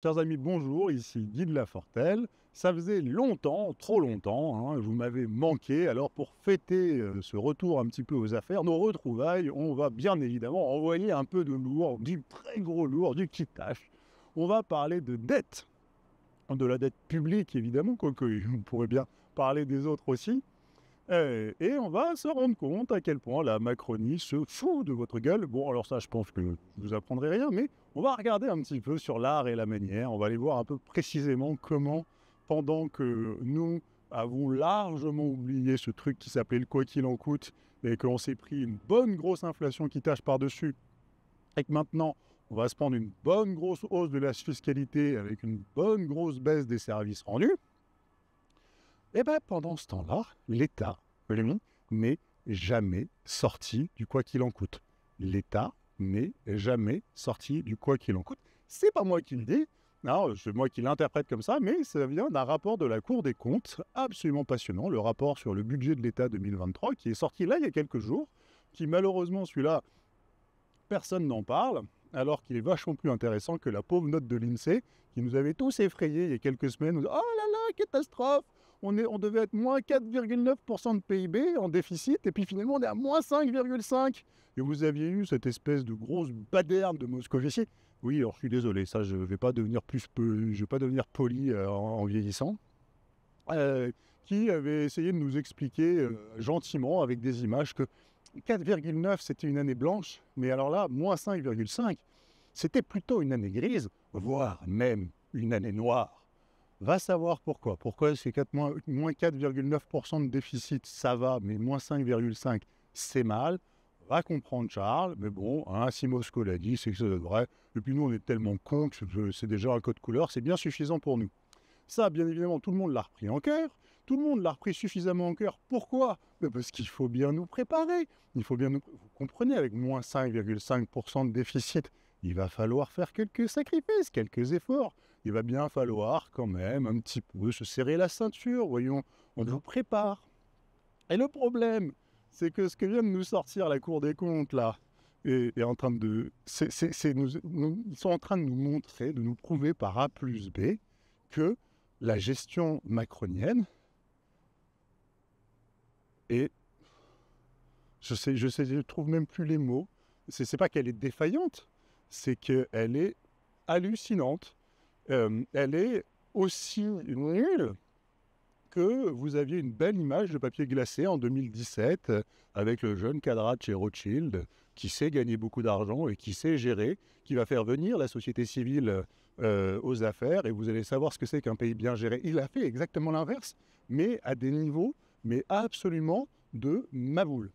Chers amis, bonjour, ici Guy de Lafortelle. Ça faisait longtemps, trop longtemps, hein, vous m'avez manqué. Alors pour fêter euh, ce retour un petit peu aux affaires, nos retrouvailles, on va bien évidemment envoyer un peu de lourd, du très gros lourd, du petit On va parler de dette, de la dette publique évidemment, quoique on pourrait bien parler des autres aussi. Eh, et on va se rendre compte à quel point la Macronie se fout de votre gueule. Bon, alors ça, je pense que vous apprendrez rien, mais on va regarder un petit peu sur l'art et la manière. On va aller voir un peu précisément comment, pendant que nous avons largement oublié ce truc qui s'appelait le quoi qu'il en coûte et qu'on s'est pris une bonne grosse inflation qui tâche par-dessus, et que maintenant on va se prendre une bonne grosse hausse de la fiscalité avec une bonne grosse baisse des services rendus. Eh bien, pendant ce temps-là, l'État, n'est jamais sorti du quoi qu'il en coûte. L'État n'est jamais sorti du quoi qu'il en coûte. C'est pas moi qui le dis, hein, c'est moi qui l'interprète comme ça, mais ça vient d'un rapport de la Cour des comptes absolument passionnant, le rapport sur le budget de l'État 2023, qui est sorti là il y a quelques jours, qui malheureusement, celui-là, personne n'en parle, alors qu'il est vachement plus intéressant que la pauvre note de l'INSEE, qui nous avait tous effrayés il y a quelques semaines, oh là là, catastrophe, on, devait être moins 4,9% de PIB en déficit, et puis finalement on est à moins 5,5%. Et vous aviez eu cette espèce de grosse baderne de Moscovici. Oui, alors je suis désolé, ça je ne vais pas devenir plus, je vais pas devenir poli euh, en, vieillissant. Euh, qui avait essayé de nous expliquer euh, gentiment avec des images que 4,9 c'était une année blanche, mais alors là, moins 5,5 c'était plutôt une année grise, voire même une année noire. Va savoir pourquoi. Pourquoi est-ce que moins, 4,9% de déficit, ça va, mais moins 5,5%, c'est mal va comprendre Charles, mais bon, hein, si Moscou l'a dit, c'est que ça vrai Et puis nous, on est tellement con que c'est déjà un code couleur, c'est bien suffisant pour nous. Ça, bien évidemment, tout le monde l'a repris en cœur. Tout le monde l'a repris suffisamment en cœur. Pourquoi Parce qu'il faut bien nous préparer. Il faut bien nous... Vous comprenez, avec moins 5,5% de déficit, il va falloir faire quelques sacrifices, quelques efforts il va bien falloir quand même un petit peu se serrer la ceinture, voyons, on vous prépare. Et le problème, c'est que ce que vient de nous sortir la Cour des comptes, là, est, en train de... ils sont en train de nous montrer, de nous prouver par A plus B que la gestion macronienne est... Je sais, je sais, trouve même plus les mots. Ce n'est pas qu'elle est défaillante, c'est qu'elle est hallucinante. Euh, elle est aussi nulle que vous aviez une belle image de papier glacé en 2017 euh, avec le jeune cadrat chez Rothschild qui sait gagner beaucoup d'argent et qui sait gérer, qui va faire venir la société civile euh, aux affaires et vous allez savoir ce que c'est qu'un pays bien géré. Il a fait exactement l'inverse, mais à des niveaux, mais absolument de maboule.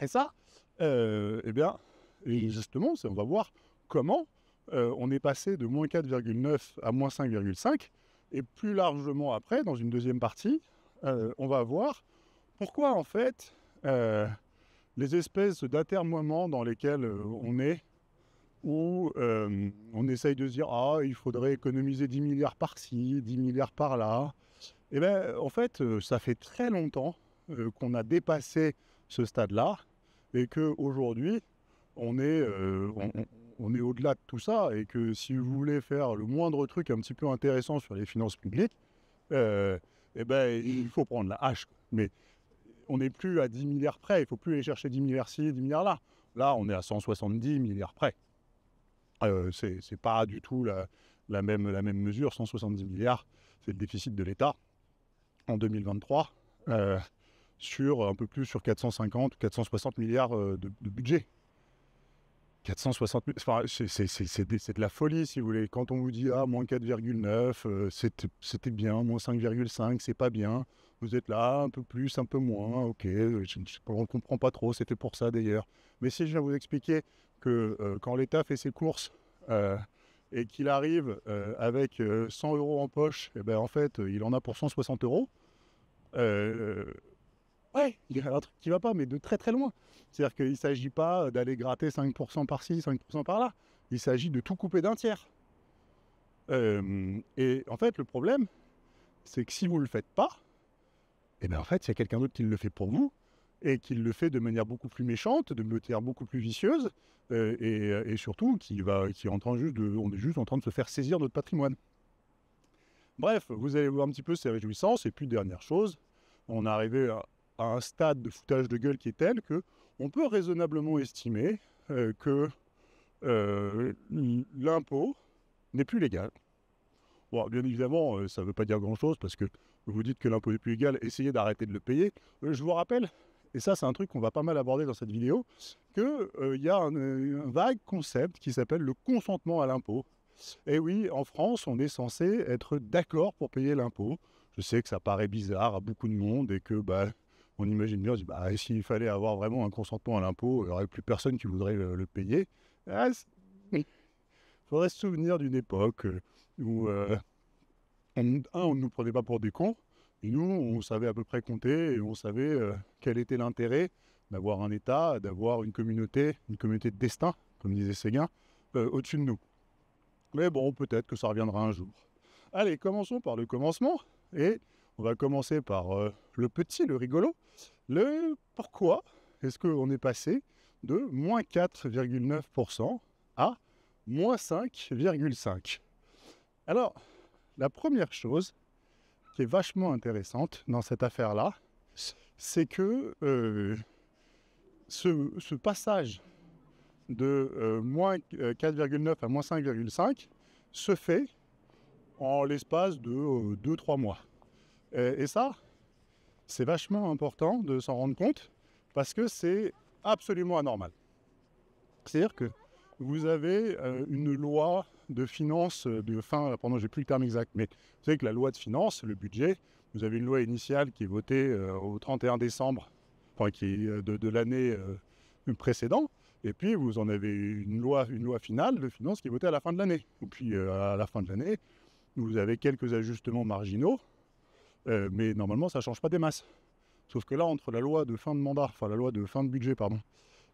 Et ça, eh bien, justement, on va voir comment euh, on est passé de moins 4,9 à moins 5,5. Et plus largement après, dans une deuxième partie, euh, on va voir pourquoi en fait euh, les espèces d'atermoiement dans lesquelles on est, où on essaye de se dire ah il faudrait économiser 10 milliards par-ci, 10 milliards par-là, et eh bien en fait ça fait très longtemps qu'on a dépassé ce stade-là et qu'aujourd'hui on est on est au-delà de tout ça et que si vous voulez faire le moindre truc un petit peu intéressant sur les finances publiques, euh, eh ben, il faut prendre la hache. Mais on n'est plus à 10 milliards près, il faut plus aller chercher 10 milliards ci, 10 milliards là. Là, on est à 170 milliards près. Euh, c'est n'est pas du tout la, même, la même mesure, 170 milliards, c'est le déficit de l'État en 2023, euh, sur un peu plus sur 450 ou 460 milliards de budget. 460 000, c'est de la folie si vous voulez. Quand on vous dit ah moins 4,9, euh, c'était bien, moins 5,5, c'est pas bien. Vous êtes là, un peu plus, un peu moins, ok, euh, on ne comprend pas trop, c'était pour ça d'ailleurs. Mais si je viens vous expliquer que euh, quand l'État fait ses courses et qu'il arrive avec 100 euros en poche, et eh ben, en fait il en a pour 160 euros. Ouais, il y a un truc qui va pas, mais de très très loin. C'est-à-dire qu'il ne s'agit pas d'aller gratter 5% par-ci, 5% par-là. Il s'agit de tout couper d'un tiers. Euh, et en fait, le problème, c'est que si vous ne le faites pas, et eh bien en fait, il y a quelqu'un d'autre qui le fait pour vous et qui le fait de manière beaucoup plus méchante, de manière beaucoup plus vicieuse, euh, et, surtout qui va, qui est en train juste de, on est juste en train de se faire saisir notre patrimoine. Bref, vous allez voir un petit peu ces réjouissances. Et puis dernière chose, on est arrivé à, à un stade de foutage de gueule qui est tel que on peut raisonnablement estimer euh, que euh, l'impôt n'est plus légal. Bon, bien évidemment, euh, ça ne veut pas dire grand-chose parce que vous dites que l'impôt n'est plus légal, essayez d'arrêter de le payer. je vous rappelle, et ça c'est un truc qu'on va pas mal aborder dans cette vidéo, qu'il y a un, vague concept qui s'appelle le consentement à l'impôt. Et oui, en France, on est censé être d'accord pour payer l'impôt. Je sais que ça paraît bizarre à beaucoup de monde et que bah, on imagine bien, on dit, bah, s'il fallait avoir vraiment un consentement à l'impôt, il n'y aurait plus personne qui voudrait le, payer. Ah, il faudrait se souvenir d'une époque euh, où, euh, on, un, on ne nous prenait pas pour des cons, et nous, on savait à peu près compter, et on savait euh, quel était l'intérêt d'avoir un État, d'avoir une communauté, une communauté de destin, comme disait Séguin, au-dessus de nous. Mais bon, peut-être que ça reviendra un jour. Allez, commençons par le commencement, et on va commencer par euh, le petit, le rigolo. Le pourquoi est-ce qu'on est passé de moins 4,9% à moins 5,5% Alors, la première chose qui est vachement intéressante dans cette affaire-là, c'est que euh, ce, passage de euh, moins 4,9 à moins 5,5 se fait en l'espace de 2-3 mois. Et, ça, c'est vachement important de s'en rendre compte parce que c'est absolument anormal. C'est-à-dire que vous avez euh, une loi de finances euh, de fin, pendant j'ai plus le terme exact, mais vous savez que la loi de finances, le budget, vous avez une loi initiale qui est votée euh, au 31 décembre, enfin qui de, l'année précédente, et puis vous en avez une loi, une loi finale de finances qui est votée à la fin de l'année. Et puis à la fin de l'année, vous avez quelques ajustements marginaux, euh, mais normalement, ça ne change pas des masses. Sauf que là, entre la loi de fin de mandat, enfin la loi de fin de budget, pardon,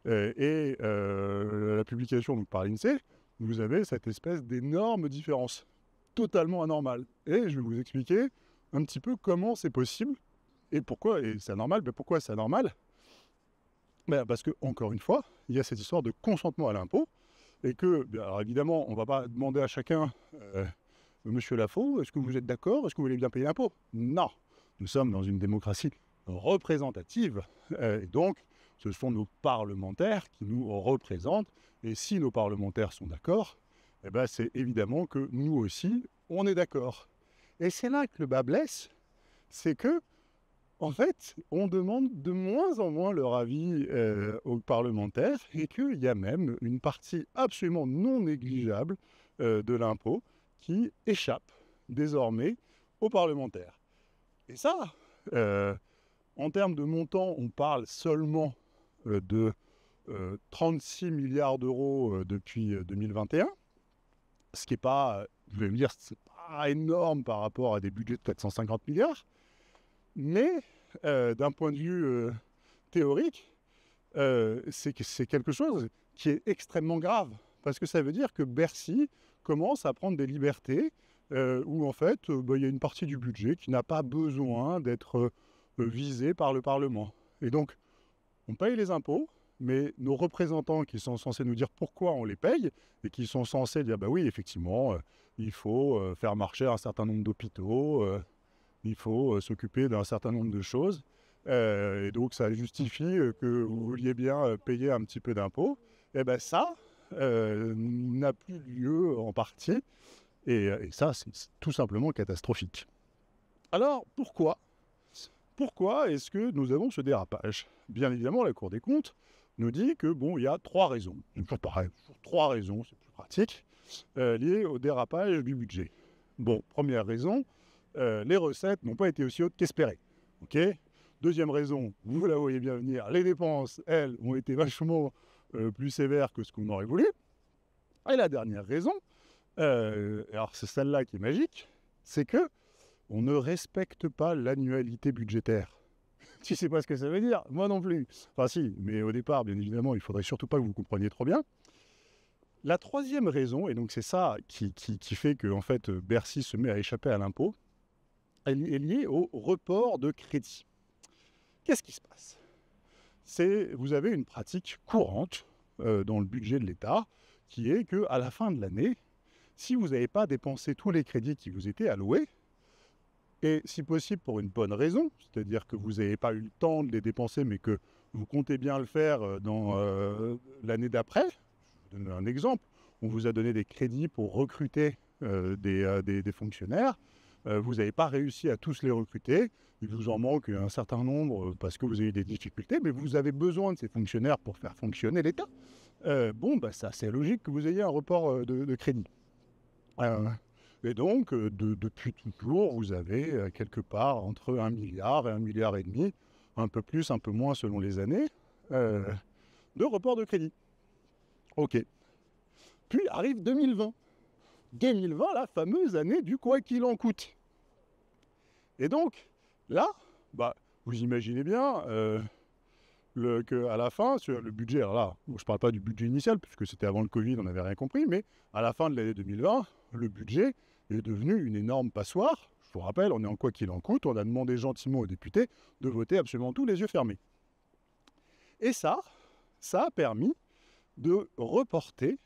euh, et euh, la publication donc, par l'INSEE, vous avez cette espèce d'énorme différence, totalement anormale. Et je vais vous expliquer un petit peu comment c'est possible et pourquoi, et c'est anormal, mais pourquoi c'est anormal ben Parce que, encore une fois, il y a cette histoire de consentement à l'impôt, et que, ben, évidemment, on ne va pas demander à chacun Monsieur Lafont, est-ce que mmh. vous êtes d'accord Est-ce que vous voulez bien payer l'impôt Non. Nous sommes dans une démocratie représentative. Euh, et donc, ce sont nos parlementaires qui nous représentent. Et si nos parlementaires sont d'accord, eh ben, c'est évidemment que nous aussi, on est d'accord. Et c'est là que le bas blesse, c'est que, en fait, on demande de moins en moins leur avis euh, aux parlementaires et qu'il y a même une partie absolument non négligeable euh, de l'impôt qui échappe désormais aux parlementaires. Et ça, euh, en termes de montant, on parle seulement euh, de 36 euh, milliards d'euros depuis 2021, ce qui n'est pas, je vais me dire, c'est énorme par rapport à des budgets de 450 milliards, mais d'un point de vue théorique, c'est quelque chose qui est extrêmement grave, parce que ça veut dire que Bercy commence à prendre des libertés euh, où en fait euh, bah, il y a une partie du budget qui n'a pas besoin d'être euh, visée par le Parlement. Et donc on paye les impôts, mais nos représentants qui sont censés nous dire pourquoi on les paye et qui sont censés dire bah oui effectivement il faut faire marcher un certain nombre d'hôpitaux, il faut s'occuper d'un certain nombre de choses et donc ça justifie que vous vouliez bien payer un petit peu d'impôts. Et eh ben ça euh, n'a plus lieu en partie. Et, ça, c'est tout simplement catastrophique. Alors, pourquoi Pourquoi est-ce que nous avons ce dérapage Bien évidemment, la Cour des comptes nous dit que, bon, il y a trois raisons. Toujours pareil, trois raisons, c'est plus pratique, euh, liées au dérapage du budget. Bon, première raison, euh, les recettes n'ont pas été aussi hautes qu'espérées. OK Deuxième raison, vous la voyez bien venir, les dépenses, elles, ont été vachement euh, plus sévère que ce qu'on aurait voulu. Et la dernière raison, euh, alors c'est celle-là qui est magique, c'est que on ne respecte pas l'annualité budgétaire. tu sais pas ce que ça veut dire Moi non plus. Enfin si, mais au départ, bien évidemment, il faudrait surtout pas que vous compreniez trop bien. La troisième raison, et donc c'est ça qui, qui, fait que en fait Bercy se met à échapper à l'impôt, elle est liée au report de crédit. Qu'est-ce qui se passe c'est vous avez une pratique courante euh, dans le budget de l'État qui est que à la fin de l'année, si vous n'avez pas dépensé tous les crédits qui vous étaient alloués, et si possible pour une bonne raison, c'est-à-dire que vous n'avez pas eu le temps de les dépenser, mais que vous comptez bien le faire euh, dans euh, l'année d'après, je vous donne un exemple, on vous a donné des crédits pour recruter des fonctionnaires, euh, vous n'avez pas réussi à tous les recruter. Il vous en manque un certain nombre euh, parce que vous avez des difficultés, mais vous avez besoin de ces fonctionnaires pour faire fonctionner l'État. Euh, bon, bah, ça, c'est logique que vous ayez un report de, crédit. et donc, depuis toujours, vous avez quelque part entre 1 milliard et un milliard et demi, un peu plus, un peu moins selon les années, de report de crédit. OK. Puis arrive 2020. 2020, la fameuse année du quoi qu'il en coûte. Et donc, là, bah, vous imaginez bien euh, qu'à la fin, le budget, alors là, je ne parle pas du budget initial, puisque c'était avant le Covid, on n'avait rien compris, mais à la fin de l'année 2020, le budget est devenu une énorme passoire. Je vous rappelle, on est en quoi qu'il en coûte, on a demandé gentiment aux députés de voter absolument tous les yeux fermés. Et ça, ça a permis de reporter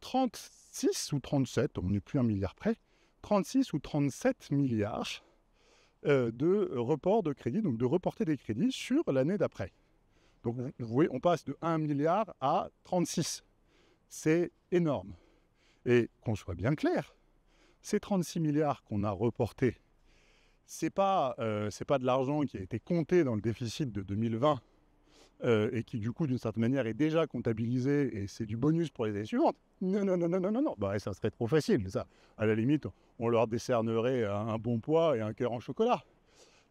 36 euh, ou 37, on n'est plus un milliard près, 36 ou 37 milliards euh, de report de crédit, donc de reporter des crédits sur l'année d'après. Donc vous voyez, on passe de 1 milliard à 36. C'est énorme. Et qu'on soit bien clair, ces 36 milliards qu'on a reportés, ce n'est pas, euh, pas de l'argent qui a été compté dans le déficit de 2020 euh, et qui, du coup, d'une certaine manière, est déjà comptabilisé et c'est du bonus pour les années suivantes. Non, non, non, non, non, non, non. Bah, ça serait trop facile, ça. À la limite, on leur décernerait un bon poids et un cœur en chocolat.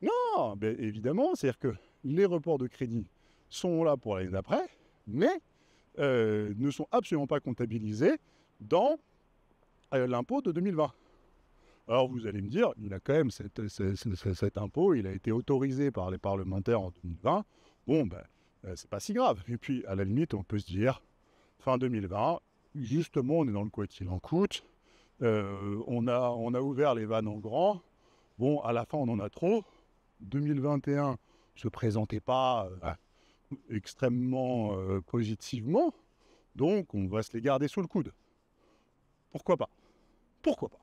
Non, évidemment, c'est-à-dire que les reports de crédit sont là pour l'année d'après, mais euh, ne sont absolument pas comptabilisés dans euh, l'impôt de 2020. Alors vous allez me dire, il a quand même cet impôt, il a été autorisé par les parlementaires en 2020. Bon, ben, euh, c'est pas si grave. Et puis, à la limite, on peut se dire, fin 2020, justement, on est dans le quoi qu'il en coûte. Euh, on, a, on a ouvert les vannes en grand. Bon, à la fin, on en a trop. 2021 ne se présentait pas euh, extrêmement positivement. Donc, on va se les garder sous le coude. Pourquoi pas Pourquoi pas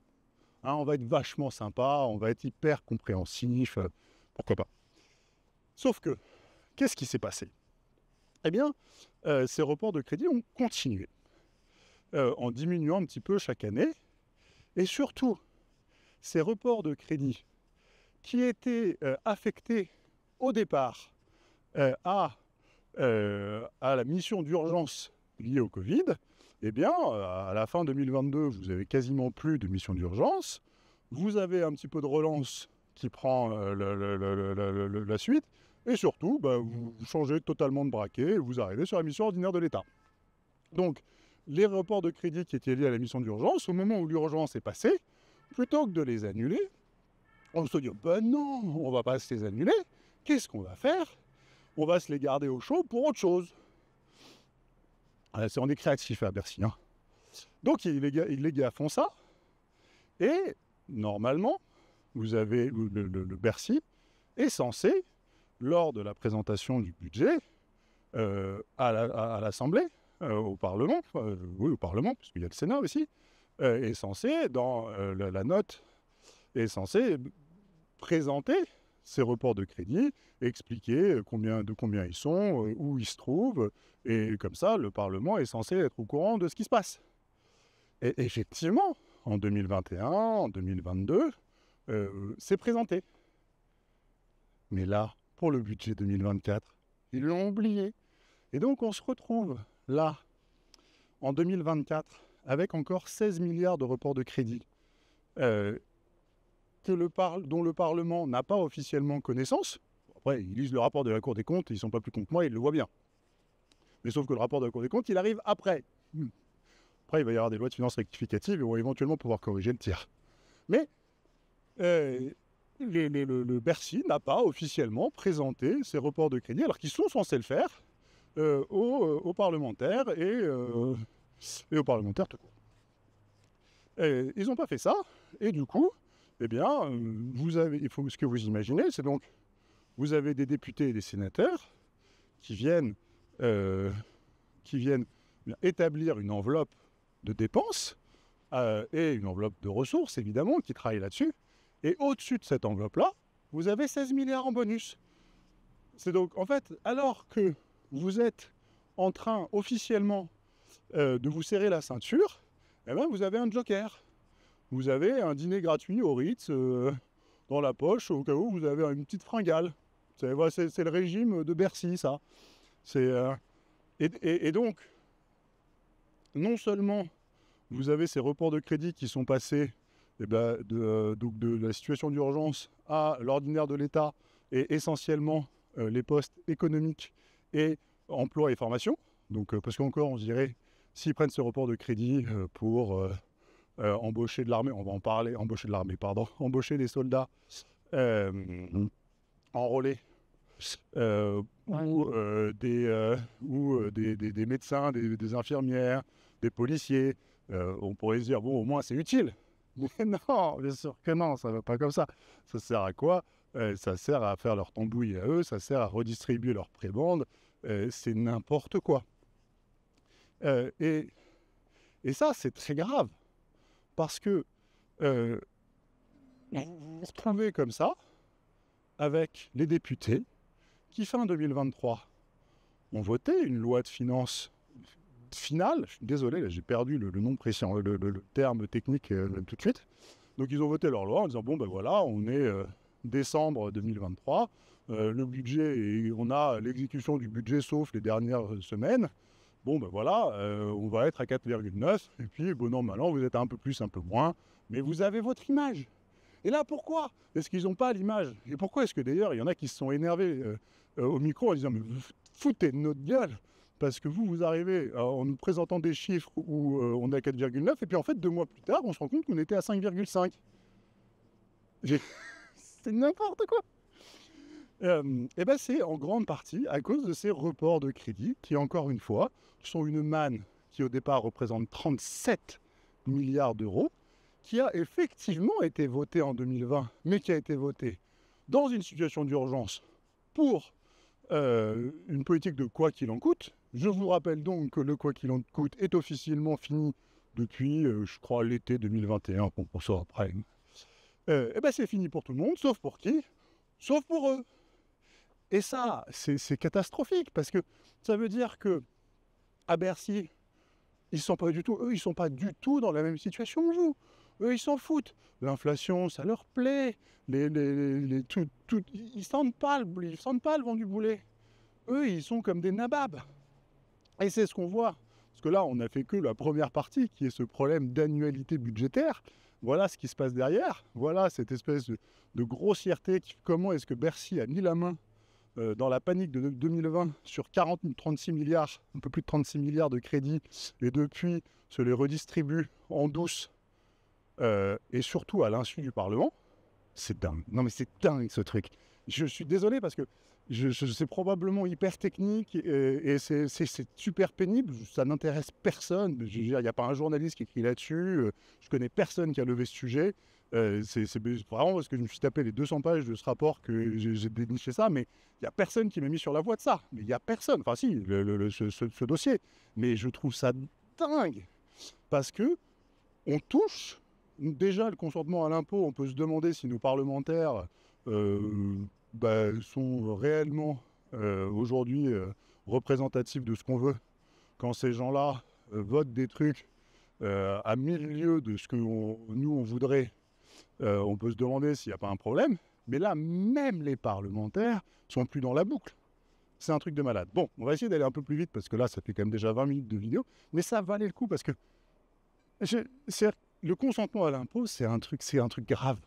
hein, On va être vachement sympa, on va être hyper compréhensif. pourquoi pas Sauf que, qu'est-ce qui s'est passé eh bien, euh, ces reports de crédit ont continué euh, en diminuant un petit peu chaque année. Et surtout, ces reports de crédit qui étaient euh, affectés au départ à, la mission d'urgence liée au Covid, eh bien, à la fin 2022, vous avez quasiment plus de mission d'urgence. Vous avez un petit peu de relance qui prend la suite. Et surtout, bah, vous changez totalement de braquet et vous arrivez sur la mission ordinaire de l'État. Donc, les reports de crédit qui étaient liés à la mission d'urgence, au moment où l'urgence est passée, plutôt que de les annuler, on se dit ben non, on ne va pas se les annuler. Qu'est-ce qu'on va faire On va se les garder au chaud pour autre chose. Ah, c'est on est créatif à hein, Bercy. Hein. Donc les gars, les gars, font ça. Et normalement, vous avez le, le Bercy est censé lors de la présentation du budget euh, à l'Assemblée, euh, au Parlement, euh, oui, au Parlement, puisqu'il y a le Sénat aussi, est censé, dans la, note, est censé présenter ces reports de crédit, expliquer combien, de combien ils sont, où ils se trouvent, et comme ça, le Parlement est censé être au courant de ce qui se passe. Et effectivement, en 2021, en 2022, c'est présenté. Mais là, le budget 2024. Ils l'ont oublié. Et donc on se retrouve là, en 2024, avec encore 16 milliards de reports de crédit euh, que le par... dont le Parlement n'a pas officiellement connaissance. Après, ils lisent le rapport de la Cour des comptes, ils sont pas plus cons que moi, ils le voient bien. Mais sauf que le rapport de la Cour des comptes, il arrive après. Après, il va y avoir des lois de finances rectificatives et on va éventuellement pouvoir corriger le tir. Mais euh, le, Bercy n'a pas officiellement présenté ses reports de crédit, alors qu'ils sont censés le faire euh, aux, euh, parlementaires et, euh, aux parlementaires tout court. ils n'ont pas fait ça, et du coup, eh bien, vous avez, il faut, ce que vous imaginez, c'est donc, vous avez des députés et des sénateurs qui viennent, qui viennent eh établir une enveloppe de dépenses et une enveloppe de ressources, évidemment, qui travaillent là-dessus, et au-dessus de cette enveloppe-là, vous avez 16 milliards en bonus. C'est donc, en fait, alors que vous êtes en train officiellement euh, de vous serrer la ceinture, eh ben, vous avez un joker. Vous avez un dîner gratuit au Ritz euh, dans la poche, au cas où vous avez une petite fringale. C'est, le régime de Bercy, ça. Euh, et donc, non seulement vous avez ces reports de crédit qui sont passés eh ben, euh, de, la situation d'urgence à l'ordinaire de l'État et essentiellement euh, les postes économiques et emploi et formation. Donc, euh, parce qu'encore, on dirait, s'ils prennent ce report de crédit pour embaucher de l'armée, on va en parler, embaucher de l'armée, pardon, embaucher des soldats enrôlés ou, des, ou des, médecins, des, infirmières, des policiers, on pourrait se dire, bon, au moins c'est utile, mais non, bien sûr que non, ça ne va pas comme ça. Ça sert à quoi euh, Ça sert à faire leur tambouille à eux, ça sert à redistribuer leur prébande, euh, c'est n'importe quoi. Euh, et, et, ça, c'est très grave, parce que vous vous comme ça avec les députés qui, fin 2023, ont voté une loi de finances final. finale, je suis désolé, là j'ai perdu le, nom précis, le, terme technique euh, tout de suite. Donc ils ont voté leur loi en disant bon ben voilà, on est euh, décembre 2023, euh, le budget et on a l'exécution du budget sauf les dernières semaines. Bon ben voilà, on va être à 4,9 et puis bon normalement vous êtes un peu plus, un peu moins, mais vous avez votre image. Et là pourquoi Est-ce qu'ils n'ont pas l'image Et pourquoi est-ce que d'ailleurs il y en a qui se sont énervés au micro en disant mais vous foutez de notre gueule parce que vous, vous arrivez euh, en nous présentant des chiffres où euh, on est à 4,9, et puis en fait, deux mois plus tard, on se rend compte qu'on était à 5,5. c'est n'importe quoi. et euh, eh ben c'est en grande partie à cause de ces reports de crédit qui, encore une fois, sont une manne qui au départ représente 37 milliards d'euros, qui a effectivement été votée en 2020, mais qui a été votée dans une situation d'urgence pour une politique de quoi qu'il en coûte, je vous rappelle donc que le quoi qu'il en coûte est officiellement fini depuis, euh, je crois, l'été 2021, qu'on pour ça après. Euh, eh bien, c'est fini pour tout le monde, sauf pour qui Sauf pour eux. Et ça, c'est catastrophique, parce que ça veut dire que à Bercy, ils sont pas du tout, eux, ils sont pas du tout dans la même situation que vous. Eux, ils s'en foutent. L'inflation, ça leur plaît. Les, ils sentent ils sentent pas le vent du boulet. Eux, ils sont comme des nababs. Et c'est ce qu'on voit. Parce que là, on n'a fait que la première partie, qui est ce problème d'annualité budgétaire. Voilà ce qui se passe derrière. Voilà cette espèce de, grossièreté. comment est-ce que Bercy a mis la main euh, dans la panique de 2020 sur 40 36 milliards, un peu plus de 36 milliards de crédits, et depuis se les redistribue en douce, euh, et surtout à l'insu du Parlement. C'est dingue. Non mais c'est dingue ce truc. Je suis désolé parce que c'est probablement hyper technique et, c'est, super pénible. Ça n'intéresse personne. Il n'y a pas un journaliste qui écrit là-dessus. Euh, je connais personne qui a levé ce sujet. Euh, c'est vraiment parce que je me suis tapé les 200 pages de ce rapport que j'ai déniché ça, mais il n'y a personne qui m'a mis sur la voie de ça. Mais il n'y a personne, enfin si, ce, dossier. Mais je trouve ça dingue parce que on touche déjà le consentement à l'impôt. On peut se demander si nos parlementaires euh, bah, sont réellement euh, aujourd'hui euh, représentatifs de ce qu'on veut. Quand ces gens-là euh, votent des trucs à mille lieues de ce que nous, on voudrait, on peut se demander s'il n'y a pas un problème. Mais là, même les parlementaires sont plus dans la boucle. C'est un truc de malade. Bon, on va essayer d'aller un peu plus vite parce que là, ça fait quand même déjà 20 minutes de vidéo. Mais ça valait le coup parce que le consentement à l'impôt, c'est un, truc, un truc grave.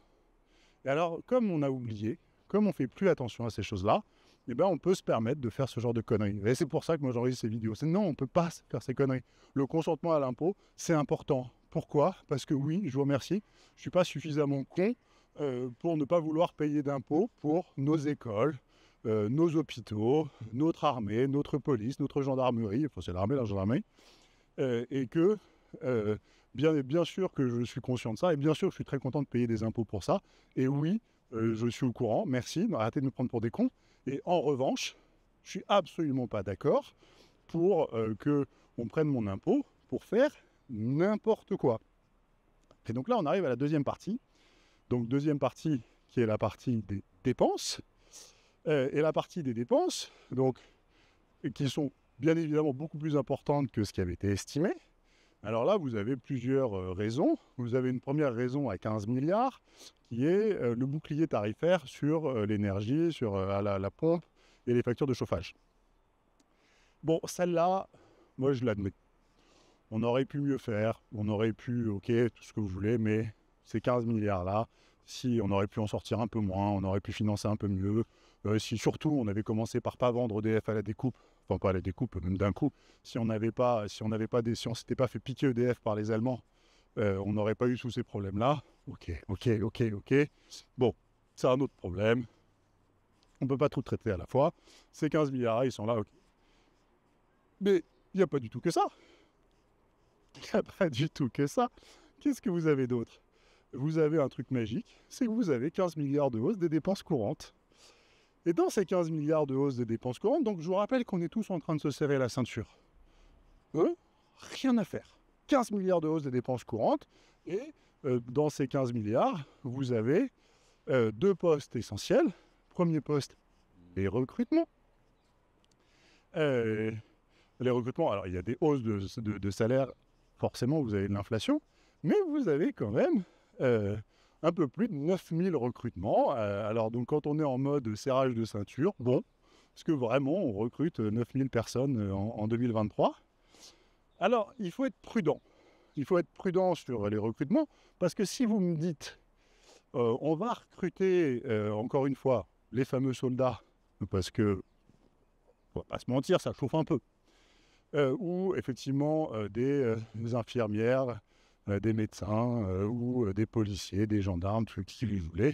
Et alors, comme on a oublié, comme on fait plus attention à ces choses-là, eh ben, on peut se permettre de faire ce genre de conneries. Et c'est pour ça que moi j'enregistre ces vidéos. non, on ne peut pas faire ces conneries. Le consentement à l'impôt, c'est important. Pourquoi Parce que oui, je vous remercie, je ne suis pas suffisamment con euh, pour ne pas vouloir payer d'impôts pour nos écoles, euh, nos hôpitaux, notre armée, notre police, notre gendarmerie, enfin c'est l'armée, la gendarmerie, euh, et que bien, bien sûr que je suis conscient de ça, et bien sûr que je suis très content de payer des impôts pour ça, et oui, euh, je suis au courant, merci, arrêtez de me prendre pour des cons. Et en revanche, je suis absolument pas d'accord pour euh, qu'on prenne mon impôt pour faire n'importe quoi. Et donc là, on arrive à la deuxième partie. Donc deuxième partie qui est la partie des dépenses euh, et la partie des dépenses, donc qui sont bien évidemment beaucoup plus importantes que ce qui avait été estimé. Alors là, vous avez plusieurs euh, raisons. Vous avez une première raison à 15 milliards, qui est euh, le bouclier tarifaire sur euh, l'énergie, sur la, pompe et les factures de chauffage. Bon, celle-là, moi je l'admets. On aurait pu mieux faire, on aurait pu, ok, tout ce que vous voulez, mais ces 15 milliards-là, si on aurait pu en sortir un peu moins, on aurait pu financer un peu mieux, si surtout on avait commencé par pas vendre DF à la découpe enfin pas des découpe, même d'un coup. Si on n'avait pas, si on n'avait pas des, si on pas fait piquer EDF par les Allemands, euh, on n'aurait pas eu tous ces problèmes-là. Ok, ok, ok, ok. Bon, c'est un autre problème. On ne peut pas tout traiter à la fois. Ces 15 milliards, ils sont là, ok. Mais il n'y a pas du tout que ça. Il n'y a pas du tout que ça. Qu'est-ce que vous avez d'autre Vous avez un truc magique, c'est que vous avez 15 milliards de hausse des dépenses courantes. Et dans ces 15 milliards de hausse des dépenses courantes, donc je vous rappelle qu'on est tous en train de se serrer la ceinture. Eux, hein rien à faire. 15 milliards de hausse des dépenses courantes, et euh, dans ces 15 milliards, vous avez euh, deux postes essentiels. Premier poste, les recrutements. Euh, les recrutements, alors il y a des hausses de, de salaire, forcément vous avez de l'inflation, mais vous avez quand même un peu plus de 9000 recrutements. Euh, alors donc quand on est en mode serrage de ceinture, bon, est-ce que vraiment on recrute 9000 euh, personnes euh, en, 2023. Alors il faut être prudent. Il faut être prudent sur les recrutements parce que si vous me dites on va recruter encore une fois les fameux soldats parce que on va pas se mentir, ça chauffe un peu. ou effectivement des infirmières, euh, des médecins euh, ou euh, des policiers, des gendarmes, tout ce que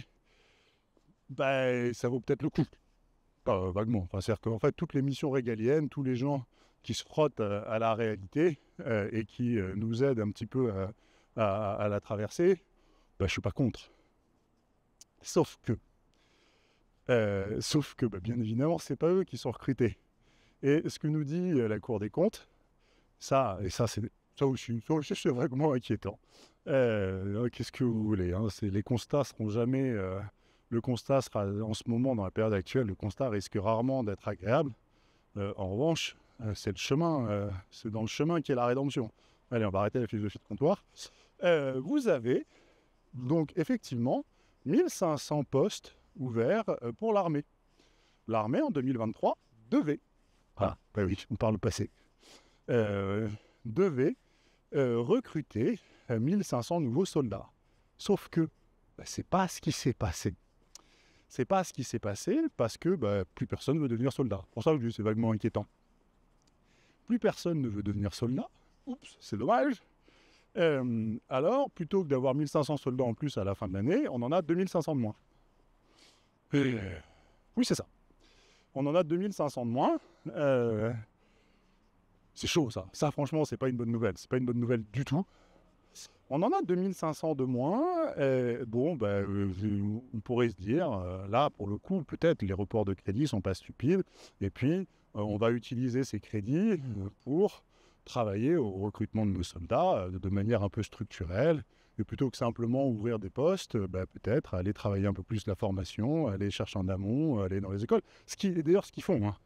vous ça vaut peut-être le coup. Pas vaguement. C'est-à-dire qu'en fait, toutes les missions régaliennes, tous les gens qui se frottent à la réalité et qui nous aident un petit peu à, la traverser, ben, je ne suis pas contre. Sauf que, sauf que, ben, bien évidemment, c'est pas eux qui sont recrutés. Et ce que nous dit la Cour des comptes, ça, et ça c'est ça aussi, ça c'est vraiment inquiétant. Euh, hein, qu'est-ce que vous voulez hein, Les constats seront jamais. Euh, le constat sera en ce moment, dans la période actuelle, le constat risque rarement d'être agréable. Euh, en revanche, c'est le chemin, c'est dans le chemin qu'est la rédemption. Allez, on va arrêter la philosophie de comptoir. vous avez donc effectivement 1500 postes ouverts pour l'armée. L'armée en 2023 devait. Ah, bah oui, on parle passé. devait euh, recruter 1500 euh, nouveaux soldats. Sauf que ce bah, c'est pas ce qui s'est passé. C'est pas ce qui s'est passé parce que bah, plus personne ne veut devenir soldat. Pour ça que c'est vaguement inquiétant. Plus personne ne veut devenir soldat. Oups, c'est dommage. Euh, alors, plutôt que d'avoir 1500 soldats en plus à la fin de l'année, on en a 2500 de moins. oui, c'est ça. On en a 2500 de moins. C'est chaud ça. Ça franchement, c'est pas une bonne nouvelle. C'est pas une bonne nouvelle du tout. On en a 2500 de moins. Et bon, ben, euh, on pourrait se dire, euh, là, pour le coup, peut-être les reports de crédit sont pas stupides. Et puis, euh, on va utiliser ces crédits pour travailler au recrutement de nos soldats de manière un peu structurelle. Et plutôt que simplement ouvrir des postes, ben, peut-être aller travailler un peu plus la formation, aller chercher en amont, aller dans les écoles. Ce qui est d'ailleurs ce qu'ils font. Hein.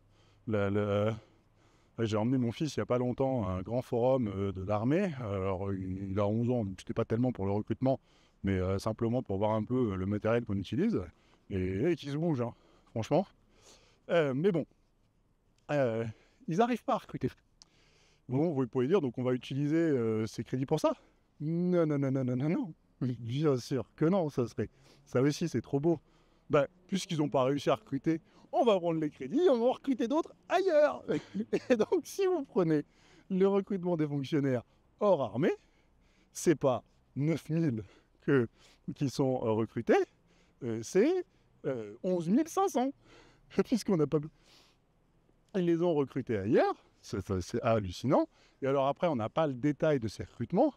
J'ai emmené mon fils il n'y a pas longtemps à un grand forum euh, de l'armée. Alors, euh, il a 11 ans, donc c'était pas tellement pour le recrutement, mais euh, simplement pour voir un peu le matériel qu'on utilise. Et, qui se bouge, hein, franchement. mais bon, ils n'arrivent pas à recruter. Bon, vous pouvez dire, donc on va utiliser ces crédits pour ça Non, non, non, non, non, non, non. Bien sûr que non, ça serait. Ça aussi, c'est trop beau. Ben, puisqu'ils n'ont pas réussi à recruter, on va prendre les crédits, on va recruter d'autres ailleurs. Et donc, si vous prenez le recrutement des fonctionnaires hors armée, ce n'est pas 9000 qui sont euh, recrutés, euh, c'est 11 euh, 500, puisqu'on n'a pas... Ils les ont recrutés ailleurs, c'est hallucinant. Et alors après, on n'a pas le détail de ces recrutements,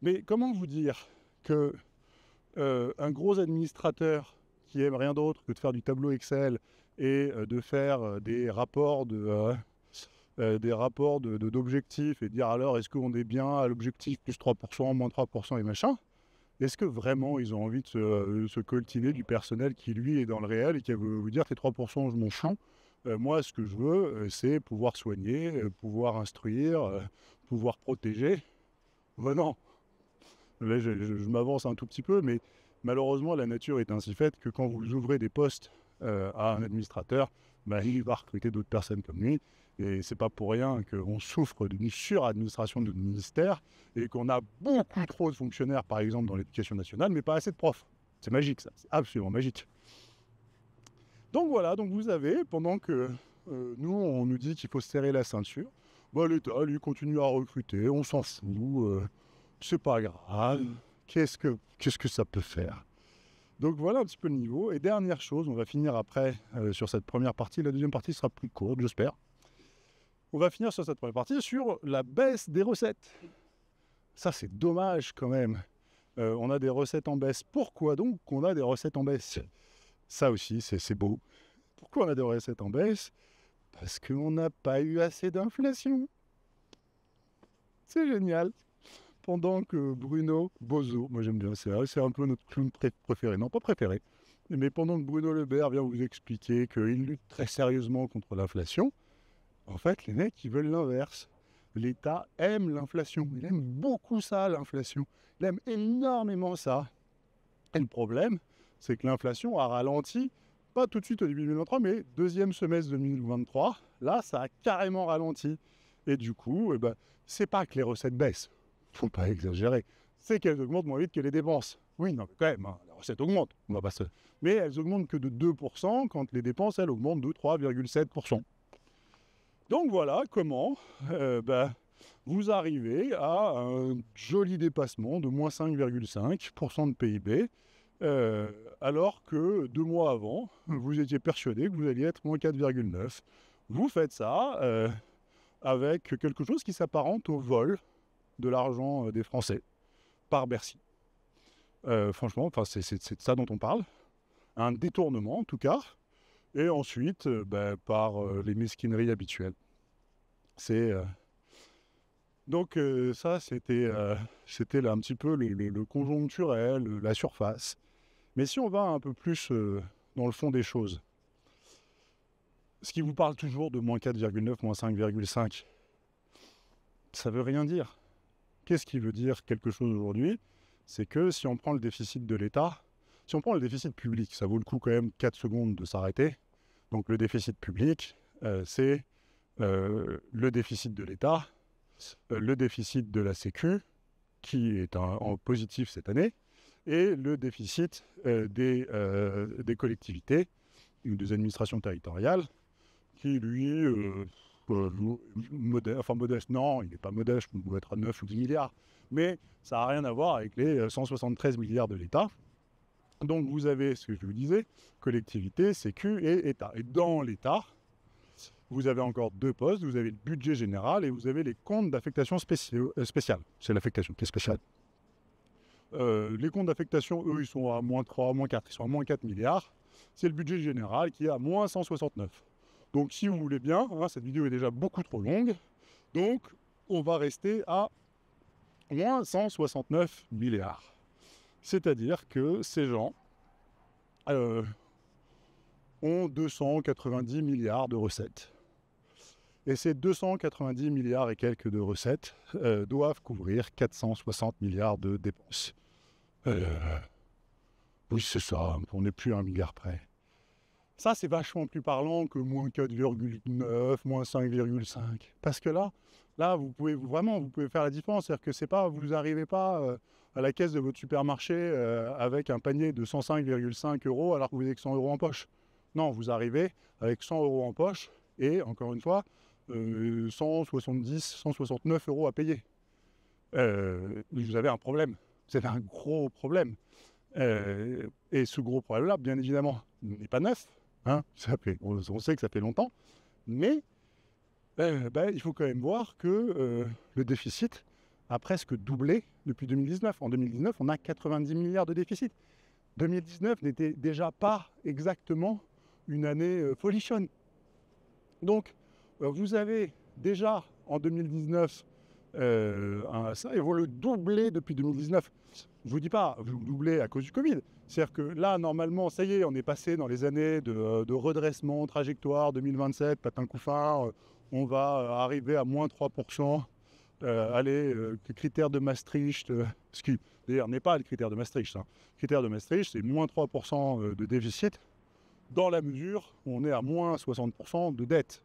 mais comment vous dire qu'un gros administrateur qui aime rien d'autre que de faire du tableau Excel et euh, de faire euh, des rapports euh, des rapports d'objectifs de, de et dire alors est-ce qu'on est bien à l'objectif plus 3%, moins 3% et machin, est-ce que vraiment ils ont envie de se, cultiver du personnel qui lui est dans le réel et qui veut vous dire que 3% je m'en champ, Moi ce que je veux c'est pouvoir soigner, pouvoir instruire, pouvoir protéger. Bah, non, Là, je m'avance un tout petit peu mais malheureusement la nature est ainsi faite que quand vous ouvrez des postes euh, à un administrateur, ben, il va recruter d'autres personnes comme lui. Et c'est pas pour rien qu'on souffre d'une suradministration de ministère et qu'on a beaucoup trop de fonctionnaires, par exemple, dans l'éducation nationale, mais pas assez de profs. C'est magique, ça. C'est absolument magique. Donc voilà, donc vous avez, pendant que euh, nous, on nous dit qu'il faut serrer la ceinture, ben, l'État, lui, continue à recruter, on s'en fout, euh, c'est pas grave. Mm. qu'est-ce que ça peut faire donc voilà un petit peu le niveau. Et dernière chose, on va finir après euh, sur cette première partie. La deuxième partie sera plus courte, j'espère. On va finir sur cette première partie sur la baisse des recettes. Ça, c'est dommage quand même. Euh, on a des recettes en baisse. Pourquoi donc qu'on a des recettes en baisse Ça aussi, c'est beau. Pourquoi on a des recettes en baisse Parce qu'on n'a pas eu assez d'inflation. C'est génial pendant que Bruno Bozo, moi j'aime bien, c'est, un peu notre clown préféré, non pas préféré, mais pendant que Bruno Lebert vient vous expliquer qu'il lutte très sérieusement contre l'inflation, en fait, les mecs, ils veulent l'inverse. L'État aime l'inflation. Il aime beaucoup ça, l'inflation. Il aime énormément ça. Et le problème, c'est que l'inflation a ralenti, pas tout de suite au début 2023, mais deuxième semestre 2023. Là, ça a carrément ralenti. Et du coup, eh ben, c'est pas que les recettes baissent faut pas exagérer, c'est qu'elles augmentent moins vite que les dépenses. Oui, non, quand même, hein, les on va pas Mais elles augmentent que de 2% quand les dépenses, elles, augmentent de 3,7%. Donc voilà comment euh, bah, vous arrivez à un joli dépassement de moins 5,5% de PIB, euh, alors que deux mois avant, vous étiez persuadé que vous alliez être moins 4,9%. Vous faites ça euh, avec quelque chose qui s'apparente au vol de l'argent euh, des Français par Bercy. Euh, franchement, c'est de ça dont on parle. Un détournement, en tout cas. Et ensuite, euh, bah, par les mesquineries habituelles. C'est. Donc, ça, c'était c'était un petit peu le, conjoncturel, la surface. Mais si on va un peu plus dans le fond des choses, ce qui vous parle toujours de moins 4,9, moins 5,5, ça veut rien dire. Qu'est-ce qui veut dire quelque chose aujourd'hui C'est que si on prend le déficit de l'État, si on prend le déficit public, ça vaut le coup quand même 4 secondes de s'arrêter. Donc le déficit public, euh, c'est euh, le déficit de l'État, euh, le déficit de la Sécu, qui est en positif cette année, et le déficit des, des collectivités ou des administrations territoriales, qui lui modeste, enfin modeste, non, il n'est pas modeste, il doit être à 9 ou 10 milliards, mais ça n'a rien à voir avec les 173 euh, milliards de l'État. Donc vous avez ce que je vous disais, collectivité, sécu et État. Et dans l'État, vous avez encore deux postes, vous avez le budget général et vous avez les comptes d'affectation euh, spécial C'est l'affectation qui est spéciale. Euh, les comptes d'affectation, eux, ils sont à moins 3, moins 4, ils sont à moins 4 milliards. C'est le budget général qui est à moins 169. Donc si vous voulez bien, hein, cette vidéo est déjà beaucoup trop longue, donc on va rester à moins 169 milliards. C'est-à-dire que ces gens euh, ont 290 milliards de recettes. Et ces 290 milliards et quelques de recettes euh, doivent couvrir 460 milliards de dépenses. Euh, oui, c'est ça, on n'est plus à un milliard près. Ça, c'est vachement plus parlant que moins 4,9, moins 5,5. Parce que là, là, vous pouvez vraiment, vous pouvez faire la différence. C'est-à-dire que c'est pas, vous n'arrivez pas euh, à la caisse de votre supermarché euh, avec un panier de 105,5 euros alors que vous avez que 100 euros en poche. Non, vous arrivez avec 100 euros en poche et encore une fois, 170, euh, 169 euros à payer. vous avez un problème. Vous avez un gros problème. et ce gros problème-là, bien évidemment, n'est pas neuf Hein, on, sait que ça fait longtemps, mais ben, ben, il faut quand même voir que euh, le déficit a presque doublé depuis 2019. En 2019, on a 90 milliards de déficit. 2019 n'était déjà pas exactement une année euh, folichonne. Donc, euh, vous avez déjà en 2019 euh, ça, ils vont le doubler depuis 2019. Je ne vous dis pas, vous le doublez à cause du Covid. C'est-à-dire que là, normalement, ça y est, on est passé dans les années de, euh, redressement, trajectoire 2027, patin couffard, euh, on va euh, arriver à moins 3%. Allez, critère de Maastricht, ce qui d'ailleurs n'est pas le critère de Maastricht. Hein. critère de Maastricht, c'est moins 3% de déficit, dans la mesure où on est à moins 60% de dette.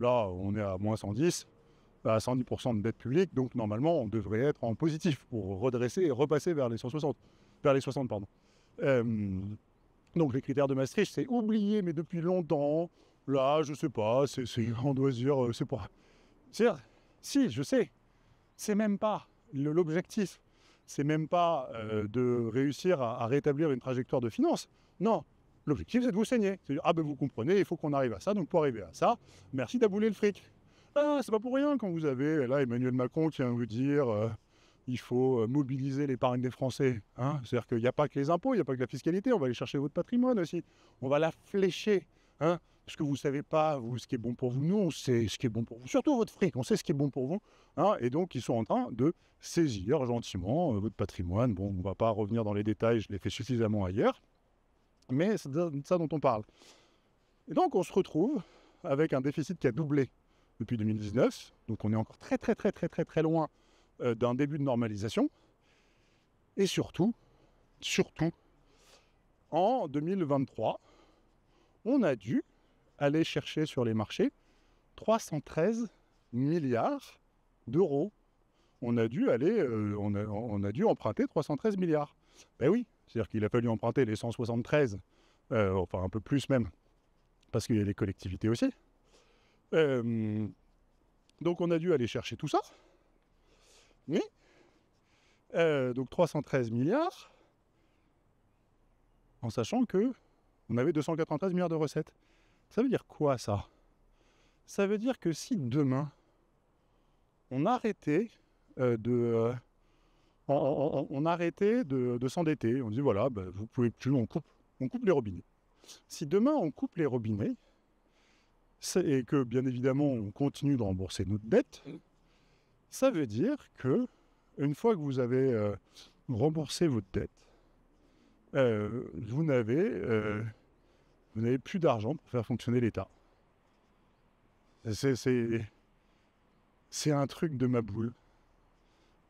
Là, on est à moins 110, à 110% de dette publique, donc normalement on devrait être en positif pour redresser et repasser vers les 160, vers les 60 pardon. Euh, donc les critères de Maastricht, c'est oublié, mais depuis longtemps, là, je sais pas, c'est, grand on euh, c'est pas... cest si, je sais, c'est même pas l'objectif, c'est même pas euh, de réussir à, rétablir une trajectoire de finances, non, l'objectif c'est de vous saigner, c'est ah ben vous comprenez, il faut qu'on arrive à ça, donc pour arriver à ça, merci d'abouler le fric. Ah, c'est pas pour rien quand vous avez là Emmanuel Macron qui vient vous dire euh, il faut euh, mobiliser l'épargne des Français. Hein. C'est-à-dire qu'il n'y a pas que les impôts, il n'y a pas que la fiscalité, on va aller chercher votre patrimoine aussi. On va la flécher. Parce hein. que vous ne savez pas, ce qui est bon pour vous, nous, on sait ce qui est bon pour vous. Surtout votre fric, on sait ce qui est bon pour vous. Hein. et donc, ils sont en train de saisir gentiment euh, votre patrimoine. Bon, on ne va pas revenir dans les détails, je l'ai fait suffisamment ailleurs. Mais c'est ça dont on parle. Et donc, on se retrouve avec un déficit qui a doublé depuis 2019. Donc on est encore très très très très très très loin euh, d'un début de normalisation. Et surtout, surtout, en 2023, on a dû aller chercher sur les marchés 313 milliards d'euros. On a dû aller, euh, on, a, dû emprunter 313 milliards. Ben oui, c'est-à-dire qu'il a fallu emprunter les 173, euh, enfin un peu plus même, parce qu'il y a les collectivités aussi. Euh, donc on a dû aller chercher tout ça. Oui. Euh, donc 313 milliards, en sachant que on avait 293 milliards de recettes. Ça veut dire quoi ça Ça veut dire que si demain on arrêtait euh, de on, arrêtait de, s'endetter, on dit voilà, ben, vous pouvez plus, coupe, on coupe les robinets. Si demain on coupe les robinets, et que bien évidemment on continue de rembourser notre dette, mm. ça veut dire que une fois que vous avez euh, remboursé votre dette, euh, euh, vous n'avez plus d'argent pour faire fonctionner l'État. C'est un truc de ma boule.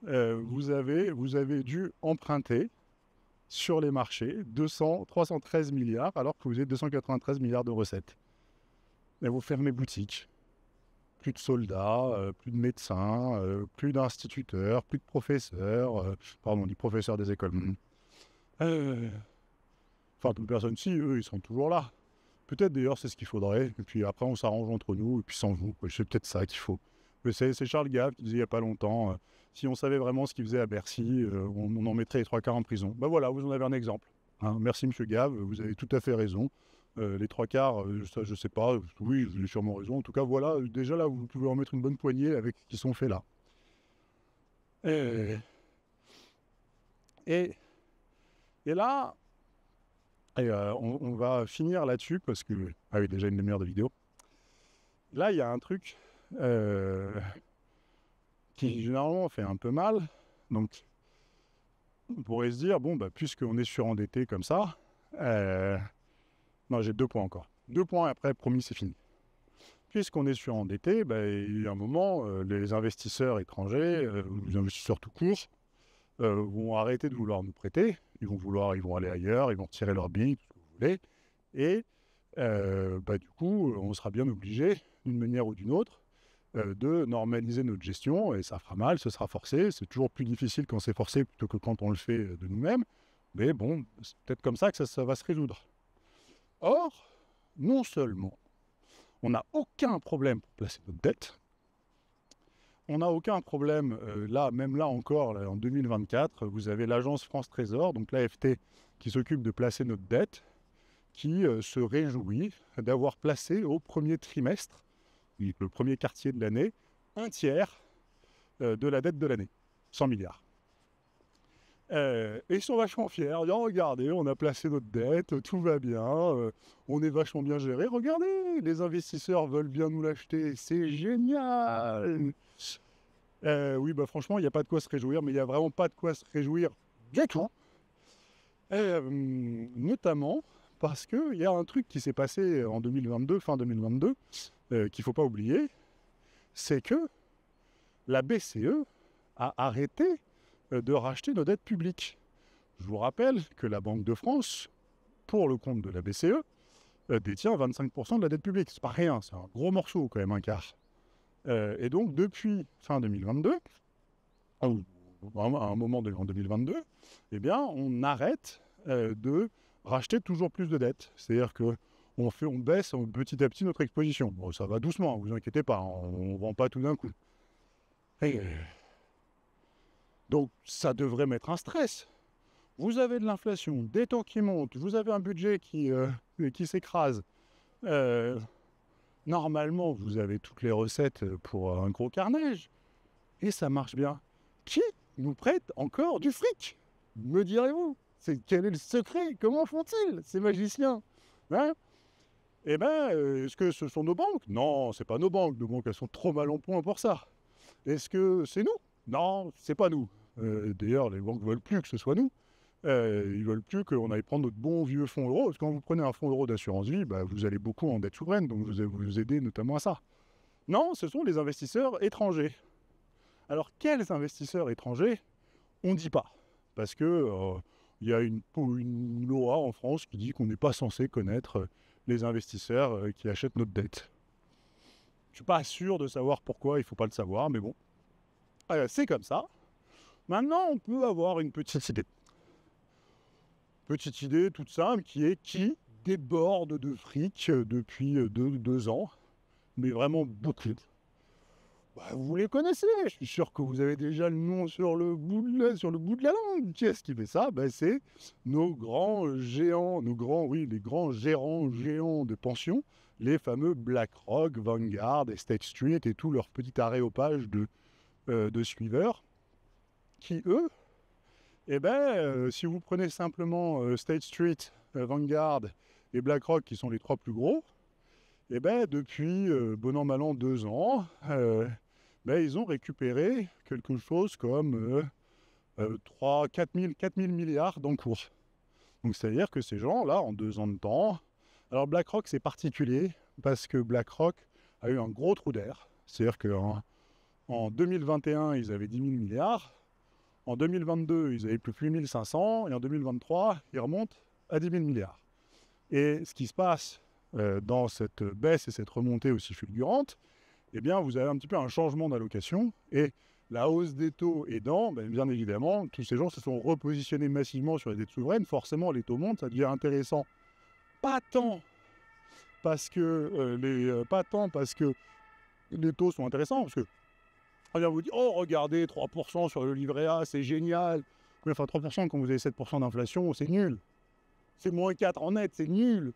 vous, avez, vous avez dû emprunter sur les marchés 200, 313 milliards alors que vous avez 293 milliards de recettes mais vous fermez boutique. Plus de soldats, euh, plus de médecins, euh, plus d'instituteurs, plus de professeurs, euh, pardon, on dit professeurs des écoles. Hmm. Enfin, plus personne, si, eux, ils sont toujours là. Peut-être d'ailleurs, c'est ce qu'il faudrait. Et puis après, on s'arrange entre nous, et puis sans vous. C'est peut-être ça qu'il faut. C'est Charles Gave qui disait il n'y a pas longtemps si on savait vraiment ce qu'il faisait à Bercy, on, en mettrait les trois quarts en prison. Ben voilà, vous en avez un exemple. Hein. Merci, monsieur Gave, vous avez tout à fait raison. Euh, les trois quarts, euh, ça, je sais pas. Oui, j'ai sûrement raison. En tout cas, voilà. Déjà, là, vous pouvez en mettre une bonne poignée avec qui sont faits là. Et, et, là, euh, on, va finir là-dessus parce que. Ah oui, déjà une demi-heure de vidéo. Là, il y a un truc qui, généralement, fait un peu mal. Donc, on pourrait se dire bon, bah, puisqu'on est surendetté comme ça. Non, j'ai deux points encore. Deux points, après, promis, c'est fini. Puisqu'on est surendetté, il y a un moment, euh, les investisseurs étrangers, euh, les investisseurs tout court, euh, vont arrêter de vouloir nous prêter. Ils vont vouloir, ils vont aller ailleurs, ils vont tirer leur billes, tout ce que vous voulez. Et ben, du coup, on sera bien obligé, d'une manière ou d'une autre, de normaliser notre gestion. Et ça fera mal, ce sera forcé. C'est toujours plus difficile quand c'est forcé plutôt que quand on le fait de nous-mêmes. Mais bon, c'est peut-être comme ça que ça va se résoudre. Or, non seulement on n'a aucun problème pour placer notre dette, on n'a aucun problème, euh, là, même là encore, en 2024, vous avez l'agence France Trésor, donc l'AFT, qui s'occupe de placer notre dette, qui euh, se réjouit d'avoir placé au premier trimestre, le premier quartier de l'année, un tiers euh, de la dette de l'année, 100 milliards. Euh, et ils sont vachement fiers. Ah, regardez, on a placé notre dette, tout va bien, euh, on est vachement bien géré. Regardez, les investisseurs veulent bien nous l'acheter, c'est génial. Euh, oui, bah franchement, il n'y a pas de quoi se réjouir, mais il n'y a vraiment pas de quoi se réjouir du notamment parce qu'il y a un truc qui s'est passé en 2022, fin 2022, qu'il ne faut pas oublier, c'est que la BCE a arrêté euh, de racheter nos dettes publiques. Je vous rappelle que la Banque de France, pour le compte de la BCE, euh, détient 25% de la dette publique. C'est pas rien, c'est un gros morceau quand même, un quart. Euh, et donc depuis fin 2022, à un moment de, l'an 2022, eh bien on arrête de racheter toujours plus de dettes. C'est-à-dire que on, fait, on baisse petit à petit notre exposition. Bon, ça va doucement, vous inquiétez pas, on ne vend pas tout d'un coup. Donc ça devrait mettre un stress. Vous avez de l'inflation, des taux qui montent, vous avez un budget qui, euh, qui s'écrase. Euh, normalement, vous avez toutes les recettes pour un gros carnage. Et ça marche bien. Qui nous prête encore du fric Me direz-vous c'est, Quel est le secret Comment font-ils, ces magiciens hein Eh bien, euh, est-ce que ce sont nos banques Non, c'est pas nos banques. Nos banques, elles sont trop mal en point pour ça. Est-ce que c'est nous non, c'est pas nous. Euh, d'ailleurs, les banques ne veulent plus que ce soit nous. Ils euh, ils veulent plus qu'on aille prendre notre bon vieux fonds euro. Parce quand vous prenez un fonds euro d'assurance vie, bah, vous allez beaucoup en dette souveraine, donc vous vous aidez notamment à ça. Non, ce sont les investisseurs étrangers. Alors, quels investisseurs étrangers On ne dit pas. Parce qu'il euh, y a une, une, loi en France qui dit qu'on n'est pas censé connaître les investisseurs qui achètent notre dette. Je ne suis pas sûr de savoir pourquoi, il ne faut pas le savoir, mais bon c'est comme ça. Maintenant, on peut avoir une petite idée. Petite idée toute simple qui est qui déborde de fric depuis euh, deux, ans, mais vraiment beaucoup. Bah, vous les connaissez, je suis sûr que vous avez déjà le nom sur le bout de la, langue. Qui est-ce qui fait ça bah, C'est nos grands géants, nos grands, oui, les grands gérants géants de pension, les fameux BlackRock, Vanguard, State Street et tout leur petit aréopage de euh, de suiveurs qui, eux, eh ben, euh, si vous prenez simplement euh, State Street, Vanguard et BlackRock, qui sont les trois plus gros, et eh ben, depuis bon an, mal deux ans, ben, ils ont récupéré quelque chose comme 3, 4 000, milliards d'encours. Donc c'est-à-dire que ces gens-là, en deux ans de temps, alors BlackRock c'est particulier parce que BlackRock a eu un gros trou d'air. C'est-à-dire que en 2021, ils avaient 10 000 milliards. En 2022, ils avaient plus de 8 500. Et en 2023, ils remontent à 10 000 milliards. Et ce qui se passe euh, dans cette baisse et cette remontée aussi fulgurante, eh bien, vous avez un petit peu un changement d'allocation. Et la hausse des taux aidant, ben, bien évidemment, tous ces gens se sont repositionnés massivement sur les dettes souveraines. Forcément, les taux montent, ça devient intéressant. Pas tant parce que, euh, les, euh, pas tant parce que les taux sont intéressants, parce que on vous dire « oh regardez, 3% sur le livret A, c'est génial. Mais enfin, 3% quand vous avez 7% d'inflation, c'est nul. C'est moins 4 en net, c'est nul.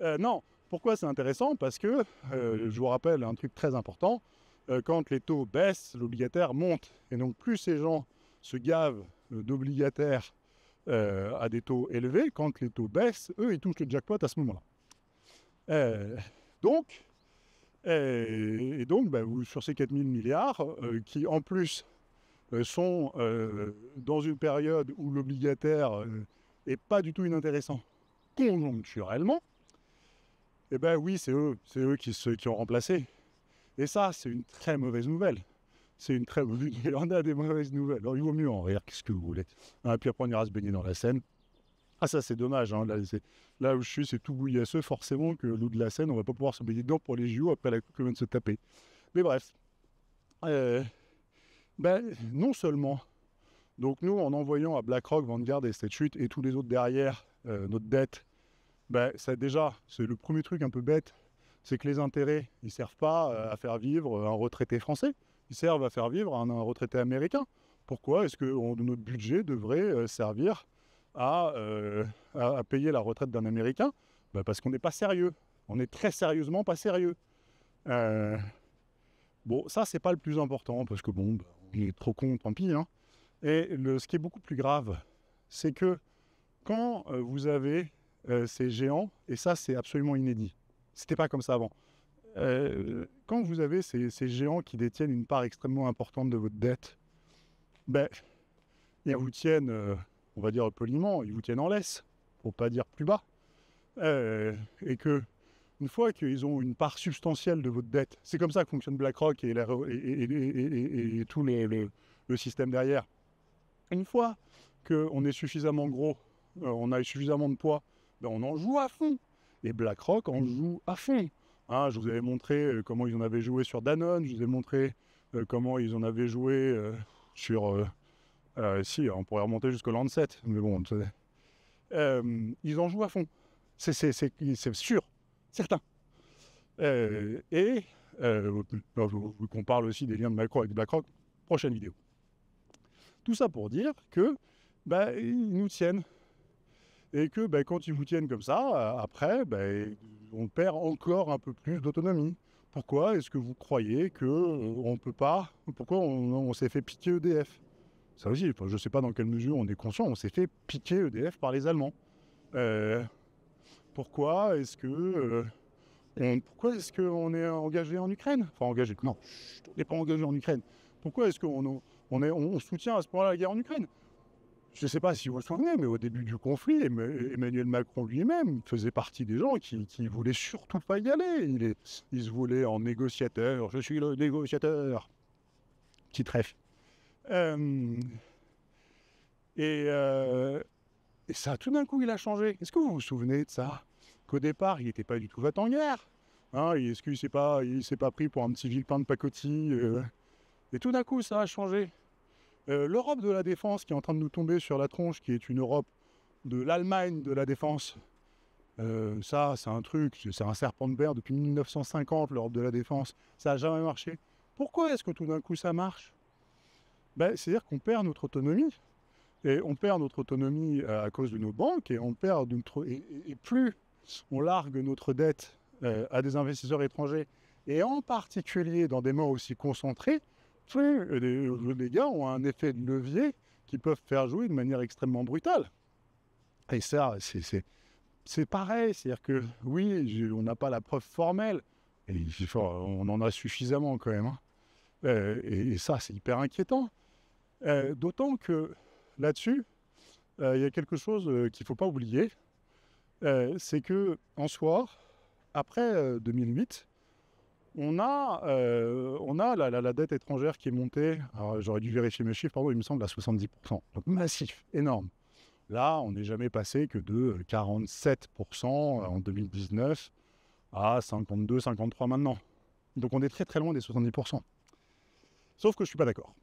Euh, non, pourquoi c'est intéressant Parce que, euh, je vous rappelle un truc très important, euh, quand les taux baissent, l'obligataire monte. Et donc plus ces gens se gavent d'obligataires à des taux élevés, quand les taux baissent, eux, ils touchent le jackpot à ce moment-là. donc, et, donc, bah, sur ces 4 000 milliards, euh, qui en plus euh, sont euh, dans une période où l'obligataire n'est pas du tout inintéressant conjoncturellement, eh bien oui, c'est eux, c'est eux qui, ceux qui ont remplacé. Et ça, c'est une très mauvaise nouvelle. C'est une très mauvaise nouvelle. On a des mauvaises nouvelles. Alors il vaut mieux en rire, qu'est-ce que vous voulez. Et hein, puis après, on ira se baigner dans la scène. Ah ça c'est dommage, hein, là, où je suis c'est tout bouillasseux, forcément que l'eau de la Seine, on va pas pouvoir se dedans pour les JO après la coupe qui vient de se taper. Mais bref, euh, ben, non seulement, donc nous en envoyant à BlackRock, Vanguard et cette chute et tous les autres derrière euh, notre dette, ben, ça déjà, c'est le premier truc un peu bête, c'est que les intérêts, ils ne servent pas euh, à faire vivre un retraité français, ils servent à faire vivre un, retraité américain. Pourquoi est-ce que notre budget devrait servir euh, à, payer la retraite d'un Américain bah, Parce qu'on n'est pas sérieux. On est très sérieusement pas sérieux. Euh, bon, ça, c'est pas le plus important, parce que bon, il bah, est trop con, tant pis. Hein. Et ce qui est beaucoup plus grave, c'est que quand euh, vous avez ces géants, et ça, c'est absolument inédit, c'était pas comme ça avant. quand vous avez ces, géants qui détiennent une part extrêmement importante de votre dette, ben, ils vous tiennent on va dire poliment, ils vous tiennent en laisse, pour pas dire plus bas. Euh, et que une fois qu'ils ont une part substantielle de votre dette, c'est comme ça que fonctionne BlackRock et, et, tout le système derrière. Une fois qu'on est suffisamment gros, euh, on a suffisamment de poids, ben, on en joue à fond. Et BlackRock en joue à fond. Hein, je vous avais montré euh, comment ils en avaient joué sur Danone, je vous ai montré comment ils en avaient joué sur euh, si, on pourrait remonter jusqu'au Lancet, mais bon, euh, ils en jouent à fond. C'est sûr, certain. Euh, et euh, parle aussi des liens de Macron avec BlackRock, prochaine vidéo. Tout ça pour dire que bah, ils nous tiennent. Et que bah, quand ils nous tiennent comme ça, après, bah, on perd encore un peu plus d'autonomie. Pourquoi est-ce que vous croyez qu'on ne peut pas Pourquoi on, s'est fait piquer EDF ça aussi, je ne sais pas dans quelle mesure on est conscient, on s'est fait piquer EDF par les Allemands. Euh, pourquoi est-ce que euh, pourquoi est-ce qu'on est engagé en Ukraine Enfin engagé, non, on n'est pas engagé en Ukraine. Pourquoi est-ce qu'on on est, on soutient à ce point-là la guerre en Ukraine Je ne sais pas si vous vous souvenez, mais au début du conflit, Emmanuel Macron lui-même faisait partie des gens qui ne voulaient surtout pas y aller. Il, se voulait en négociateur, je suis le négociateur. Petit trèfle. Euh, euh, et, ça, tout d'un coup, il a changé. Est-ce que vous vous souvenez de ça Qu'au départ, il n'était pas du tout va en guerre. Hein, Est-ce qu'il ne s'est pas, pris pour un petit vilain de pacotille euh. Et tout d'un coup, ça a changé. l'Europe de la défense qui est en train de nous tomber sur la tronche, qui est une Europe de l'Allemagne de la défense, ça, c'est un truc, c'est un serpent de mer depuis 1950, l'Europe de la défense. Ça n'a jamais marché. Pourquoi est-ce que tout d'un coup ça marche ben, c'est-à-dire qu'on perd notre autonomie. Et on perd notre autonomie euh, à cause de nos banques et on perd Et, plus on largue notre dette euh, à des investisseurs étrangers, et en particulier dans des mains aussi concentrés, plus les, gars ont un effet de levier qui peuvent faire jouer de manière extrêmement brutale. Et ça, c'est pareil, c'est-à-dire que oui, on n'a pas la preuve formelle, on en a suffisamment quand même. Hein. Euh, et ça, c'est hyper inquiétant. Euh, d'autant que là-dessus, euh, il y a quelque chose euh, qu'il ne faut pas oublier, c'est que en soi, après 2008, on a, on a la, la, dette étrangère qui est montée, j'aurais dû vérifier mes chiffres, pardon, il me semble à 70%. Donc massif, énorme. Là, on n'est jamais passé que de 47% en 2019 à 52, 53 maintenant. Donc on est très très loin des 70%. Sauf que je ne suis pas d'accord.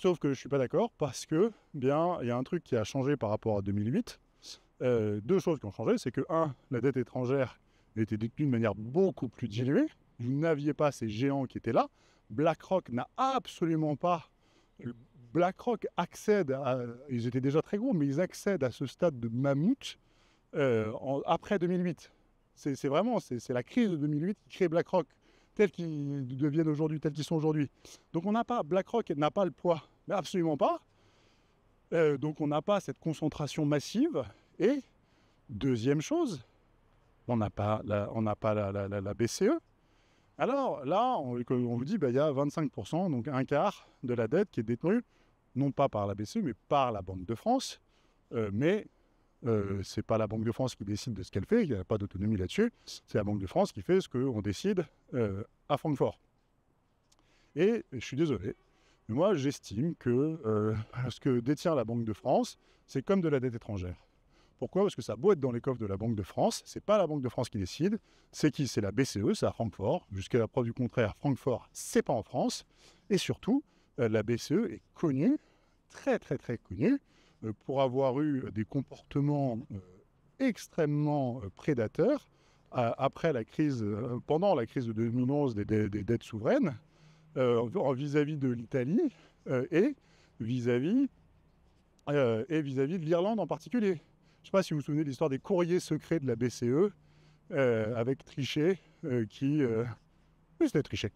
Sauf que je suis pas d'accord parce que, bien, il y a un truc qui a changé par rapport à 2008. Euh, deux choses qui ont changé, c'est que, un, la dette étrangère était détenue de manière beaucoup plus diluée. Vous n'aviez pas ces géants qui étaient là. BlackRock n'a absolument pas... Euh, BlackRock accède à... Ils étaient déjà très gros, mais ils accèdent à ce stade de mammouth euh, après 2008. C'est vraiment c'est la crise de 2008 qui crée BlackRock tels qu'ils deviennent aujourd'hui, tels qu'ils sont aujourd'hui. Donc on n'a pas, BlackRock n'a pas le poids, absolument pas. Euh, donc on n'a pas cette concentration massive. Et deuxième chose, on n'a pas, la, on pas la, BCE. Alors là, on, vous dit, bah, il y a 25%, donc un quart de la dette qui est détenue, non pas par la BCE, mais par la Banque de France. Euh, mais ce euh, c'est pas la Banque de France qui décide de ce qu'elle fait, il n'y a pas d'autonomie là-dessus. C'est la Banque de France qui fait ce qu'on décide euh, à Francfort. Et je suis désolé, mais moi j'estime que euh, ce que détient la Banque de France, c'est comme de la dette étrangère. Pourquoi Parce que ça a être dans les coffres de la Banque de France, c'est pas la Banque de France qui décide, c'est qui C'est la BCE, c'est à Francfort. Jusqu'à la preuve du contraire, Francfort, c'est pas en France. Et surtout, la BCE est connue, très très très connue, euh, pour avoir eu des comportements euh, extrêmement euh, prédateurs après la crise, pendant la crise de 2011 des, dettes souveraines, vis-à-vis de l'Italie et vis-à-vis et vis vis de l'Irlande en particulier. Je ne sais pas si vous vous souvenez de l'histoire des courriers secrets de la BCE avec Trichet qui c'était Trichet.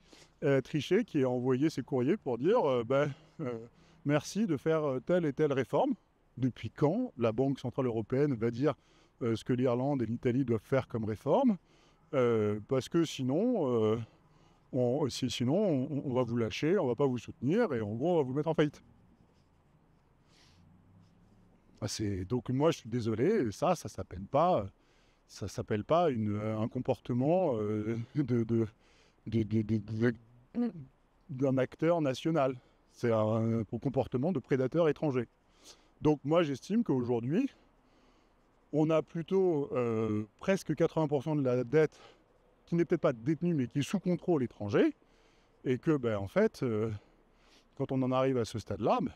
Trichet qui a envoyé ses courriers pour dire ben, merci de faire telle et telle réforme depuis quand la Banque Centrale Européenne va dire euh, ce que l'Irlande et l'Italie doivent faire comme réforme, euh, parce que sinon, euh, on, sinon on, va vous lâcher, on va pas vous soutenir, et en gros, on va vous mettre en faillite. Ah, donc moi, je suis désolé, ça, ça s'appelle pas, ça s'appelle pas un comportement mm. d'un acteur national. C'est un comportement de prédateur étranger. Donc moi j'estime qu'aujourd'hui, on a plutôt euh, presque 80% de la dette qui n'est peut-être pas détenue mais qui est sous contrôle étranger. Et que ben, en fait, euh, quand on en arrive à ce stade-là, ben,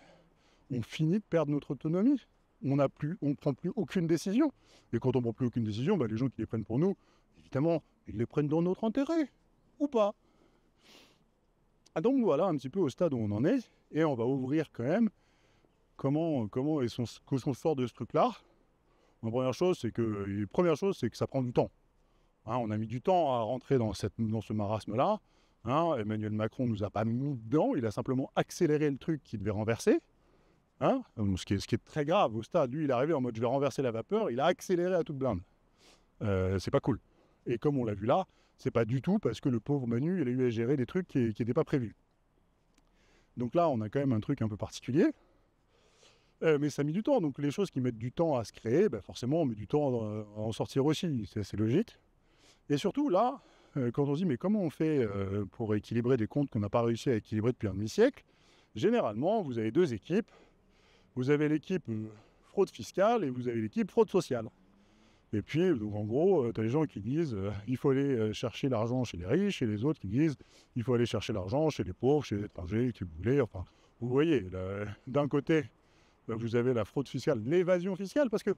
on finit de perdre notre autonomie. On ne prend plus aucune décision. Et quand on ne prend plus aucune décision, ben, les gens qui les prennent pour nous, évidemment, ils les prennent dans notre intérêt, ou pas. Ah, donc voilà un petit peu au stade où on en est, et on va ouvrir quand même comment, comment est ce qu'on sort de ce truc-là La première chose, c'est que, première chose, c'est que ça prend du temps. Hein, on a mis du temps à rentrer dans, cette, dans ce marasme-là. Hein, Emmanuel Macron nous a pas mis dedans, il a simplement accéléré le truc qu'il devait renverser. Hein, ce, qui est, très grave au stade. Lui, il est arrivé en mode je vais renverser la vapeur, il a accéléré à toute blinde. Euh, c'est pas cool. Et comme on l'a vu là, c'est pas du tout parce que le pauvre Manu, il a eu à gérer des trucs qui n'étaient pas prévus. Donc là, on a quand même un truc un peu particulier. Euh, mais ça met mis du temps. Donc les choses qui mettent du temps à se créer, ben, forcément, on met du temps à en sortir aussi. C'est assez logique. Et surtout, là, euh, quand on dit, mais comment on fait euh, pour équilibrer des comptes qu'on n'a pas réussi à équilibrer depuis un demi-siècle Généralement, vous avez deux équipes. Vous avez l'équipe fraude fiscale et vous avez l'équipe fraude sociale. Et puis, donc, en gros, tu as les gens qui disent il faut aller chercher l'argent chez les riches, et les autres qui disent il faut aller chercher l'argent chez les pauvres, chez les étrangers, qui vous voulez. Enfin, vous voyez, d'un côté, bah, vous avez la fraude fiscale, l'évasion fiscale, parce que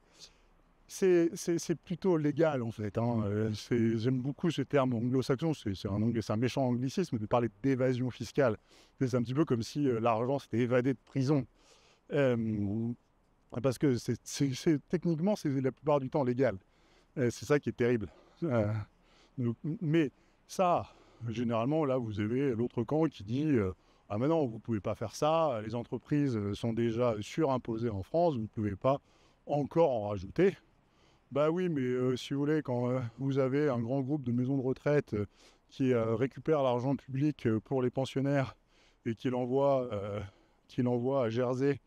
c'est plutôt légal en fait. Hein. Mm. Euh, j'aime beaucoup ce terme anglo-saxon, c'est un, un, méchant anglicisme de parler d'évasion fiscale. C'est un petit peu comme si euh, l'argent s'était évadé de prison. Euh, parce que techniquement, c'est la plupart du temps légal. c'est ça qui est terrible. mais ça, généralement, là, vous avez l'autre camp qui dit ah, mais non, vous ne pouvez pas faire ça. Les entreprises euh, sont déjà surimposées en France. Vous ne pouvez pas encore en rajouter. Bah oui, mais euh, si vous voulez, quand euh, vous avez un grand groupe de maisons de retraite qui récupère l'argent public pour les pensionnaires et qui l'envoie, à Jersey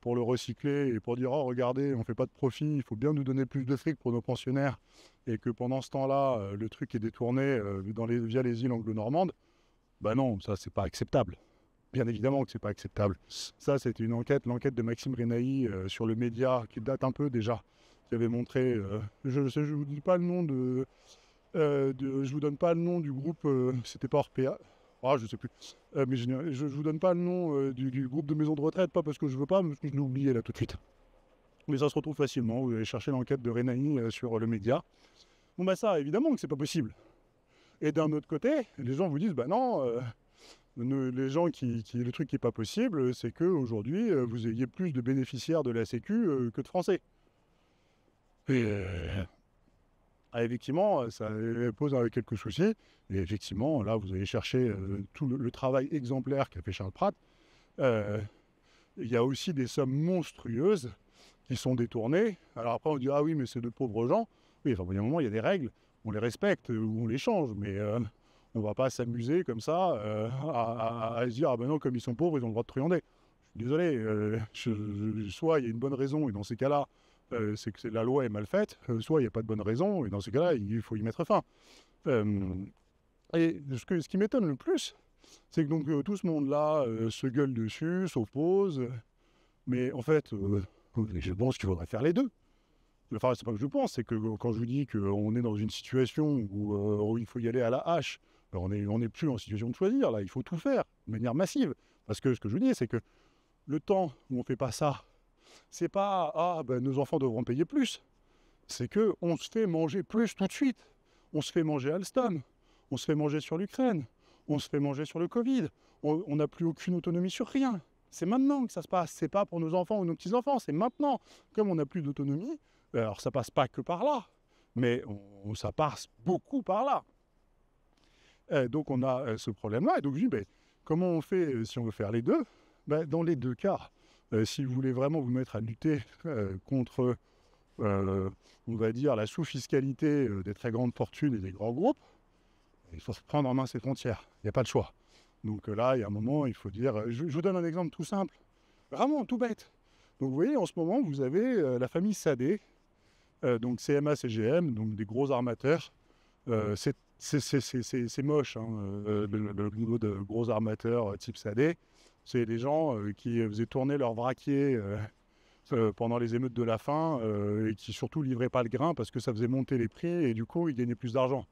pour le recycler et pour dire oh regardez, on ne fait pas de profit, il faut bien nous donner plus de fric pour nos pensionnaires et que pendant ce temps-là, le truc est détourné dans via les îles anglo-normandes, bah non, ça c'est pas acceptable. Bien évidemment que ce n'est pas acceptable. Ça, c'était une enquête, l'enquête de Maxime Renaï euh, sur le média, qui date un peu déjà, qui avait montré, euh, je ne vous dis pas le nom de, euh, vous donne pas le nom du groupe, c'était pas Orpea, ah, je sais plus, mais je, ne vous donne pas le nom du, groupe de maison de retraite, pas parce que je veux pas, mais parce que je l'ai oublié là tout de suite. Mais ça se retrouve facilement, vous allez chercher l'enquête de Renaï sur le média. Bon bah ça, évidemment que c'est pas possible. Et d'un autre côté, les gens vous disent, bah non, les gens qui, le truc qui n'est pas possible, c'est qu'aujourd'hui, euh, vous ayez plus de bénéficiaires de la Sécu euh, que de Français. Euh, ah, effectivement, ça pose quelques soucis. Et effectivement, là, vous allez chercher tout le, travail exemplaire qu'a fait Charles Pratt. Il y a aussi des sommes monstrueuses qui sont détournées. Alors après, on dit Ah oui, mais c'est de pauvres gens. Oui, enfin, au moment, il y a des règles. On les respecte ou on les change. Mais on va pas s'amuser comme ça euh, à, se dire ah ben non, comme ils sont pauvres, ils ont le droit de truander. désolé, euh, soit il y a une bonne raison, et dans ces cas-là, euh, c'est que la loi est mal faite, soit il n'y a pas de bonne raison, et dans ces cas-là, il faut y mettre fin. et ce, que, ce qui m'étonne le plus, c'est que donc tout ce monde-là se gueule dessus, s'oppose, mais en fait, je pense qu'il faudrait faire les deux. Enfin, c'est pas que je pense, c'est que quand je vous dis qu'on est dans une situation où, il faut y aller à la hache on n'est plus en situation de choisir, là, il faut tout faire de manière massive. Parce que ce que je vous dis, c'est que le temps où on ne fait pas ça, c'est pas ah ben, nos enfants devront payer plus, c'est que on se fait manger plus tout de suite. On se fait manger Alstom, on se fait manger sur l'Ukraine, on se fait manger sur le Covid, on n'a plus aucune autonomie sur rien. C'est maintenant que ça se passe, c'est pas pour nos enfants ou nos petits-enfants, c'est maintenant. Comme on n'a plus d'autonomie, alors ça passe pas que par là, mais ça passe beaucoup par là. Eh, donc on a euh, ce problème-là. Et donc je dis, ben, comment on fait euh, si on veut faire les deux ben, Dans les deux cas, euh, si vous voulez vraiment vous mettre à lutter contre, on va dire, la sous-fiscalité des très grandes fortunes et des grands groupes, il faut se prendre en main ces frontières. Il n'y a pas le choix. Donc là, il y a un moment, il faut dire. Je, vous donne un exemple tout simple, vraiment tout bête. Donc vous voyez, en ce moment, vous avez la famille Sadé, donc CMA, CGM, donc des gros armateurs. c'est c'est moche, hein, euh, le, niveau de gros armateurs euh, type Sadé. C'est des gens euh, qui faisaient tourner leurs vraquier pendant les émeutes de la faim et qui surtout livraient pas le grain parce que ça faisait monter les prix et du coup ils gagnaient plus d'argent.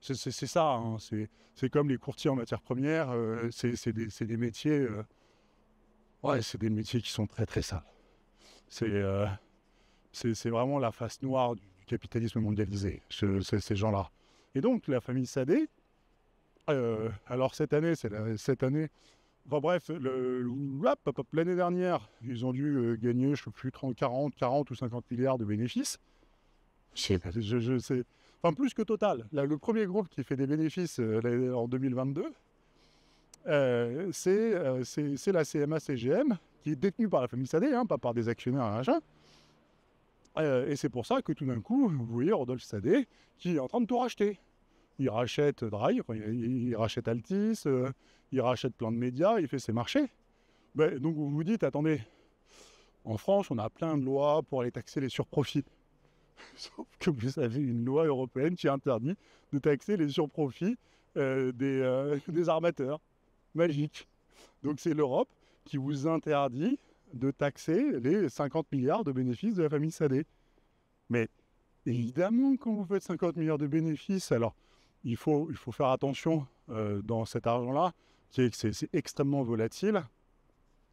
C'est ça, hein, c'est comme les courtiers en matières premières, c'est des, métiers. ouais, c'est des métiers qui sont très très sales. C'est vraiment la face noire du, capitalisme mondialisé, ces gens-là. Et donc, la famille Sadé, euh, alors cette année, c'est cette année, enfin bref, l'année dernière, ils ont dû euh, gagner, je ne sais plus, 30, 40, 40 ou 50 milliards de bénéfices. Je, sais. Enfin, plus que total. le premier groupe qui fait des bénéfices euh, en 2022, c'est la CMA-CGM, qui est détenue par la famille Sadé, hein, pas par des actionnaires, hein, machin. Hein, eh, et c'est pour ça que tout d'un coup, vous voyez Rodolphe Sadé qui est en train de tout racheter. Il rachète Dry, il, rachète Altis, euh, il rachète plein de médias, il fait ses marchés. Ben, donc vous vous dites, attendez, en France, on a plein de lois pour aller taxer les surprofits. Sauf que vous avez une loi européenne qui interdit de taxer les surprofits euh, des, euh, des armateurs. Magique. Donc c'est l'Europe qui vous interdit de taxer les 50 milliards de bénéfices de la famille Sadé. Mais évidemment, quand vous faites 50 milliards de bénéfices, alors il faut, il faut faire attention euh, dans cet argent-là, c'est, extrêmement volatile.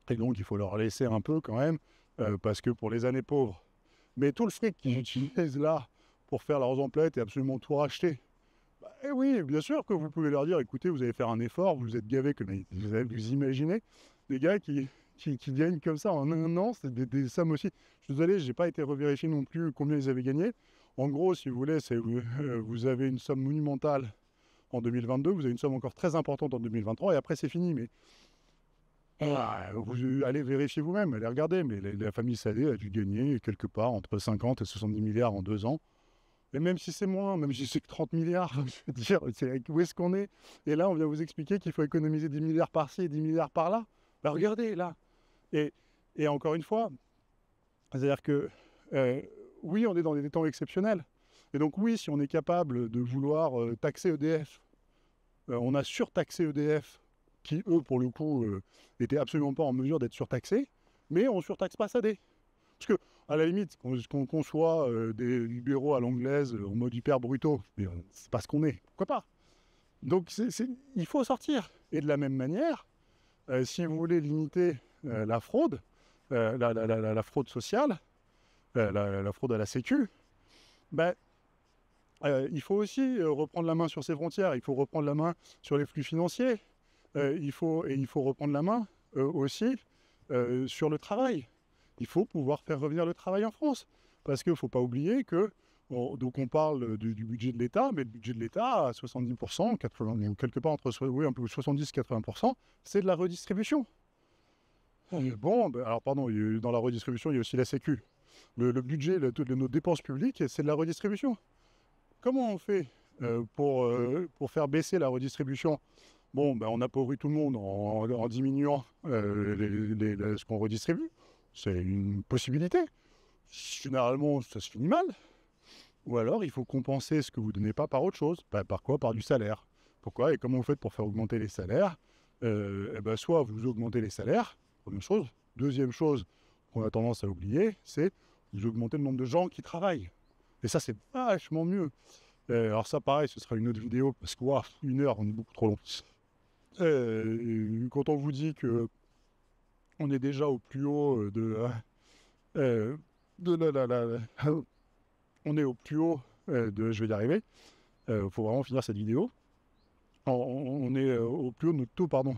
Et donc, il faut leur laisser un peu quand même, euh, parce que pour les années pauvres. Mais tout le fric qu'ils utilisent là pour faire leurs emplettes et absolument tout racheter, bah, eh oui, bien sûr que vous pouvez leur dire écoutez, vous allez faire un effort, vous êtes gavés, que, vous, vous imaginez des gars qui, qui, gagnent comme ça en un an. C'est des, sommes aussi. Je vous désolé, je n'ai pas été revérifié non plus combien ils avaient gagné. En gros, si vous voulez, c'est, vous euh, avez une somme monumentale en 2022, vous avez une somme encore très importante en 2023, et après c'est fini. Mais ah, vous, allez vérifier vous-même, allez regarder, mais la, famille Sadé a dû gagner quelque part entre 50 et 70 milliards en deux ans. Et même si c'est moins, même si c'est que 30 milliards, je veux dire, où est-ce qu'on est Et là, on vient vous expliquer qu'il faut économiser 10 milliards par-ci et 10 milliards par-là. Bah, regardez, là, et, encore une fois, c'est-à-dire que euh, oui, on est dans des temps exceptionnels. Et donc oui, si on est capable de vouloir euh, taxer EDF, euh, on a surtaxé EDF, qui eux, pour le coup, n'étaient absolument pas en mesure d'être surtaxés, mais on surtaxe pas SAD. Parce que, à la limite, qu'on conçoit des libéraux à l'anglaise en mode hyper brutaux, c'est pas ce qu'on est. Pourquoi pas Donc il faut sortir. Et de la même manière, si vous voulez limiter euh, la fraude, euh, la, fraude sociale, euh, la, fraude à la Sécu, ben, il faut aussi reprendre la main sur ces frontières, il faut reprendre la main sur les flux financiers, il faut, et il faut reprendre la main aussi sur le travail. Il faut pouvoir faire revenir le travail en France, parce qu'il ne faut pas oublier que donc on parle du, budget de l'État, mais le budget de l'État à 70%, 80, quelque part entre 70 80%, c'est de la redistribution. Bon, ben, alors pardon, dans la redistribution, il y a aussi la Sécu. Le, budget de nos dépenses publiques, c'est de la redistribution. Comment on fait euh, pour, euh, pour faire baisser la redistribution Bon, ben, on appauvrit tout le monde en, diminuant euh, les, ce qu'on redistribue. C'est une possibilité. Généralement, ça se finit mal. Ou alors, il faut compenser ce que vous ne donnez pas par autre chose. Ben, par quoi Par du salaire. Pourquoi Et comment vous faites pour faire augmenter les salaires eh ben, Soit vous augmentez les salaires, Première chose. Deuxième chose qu'on a tendance à oublier, c'est d'augmenter le nombre de gens qui travaillent. Et ça, c'est vachement mieux. Euh, alors ça, pareil, ce sera une autre vidéo, parce que, waouh, une heure, on est beaucoup trop long. Euh, quand on vous dit que on est déjà au plus haut de, euh, de la, la, la, on est au plus haut de, je vais y arriver, il faut vraiment finir cette vidéo, on, on est au plus haut de notre taux, pardon,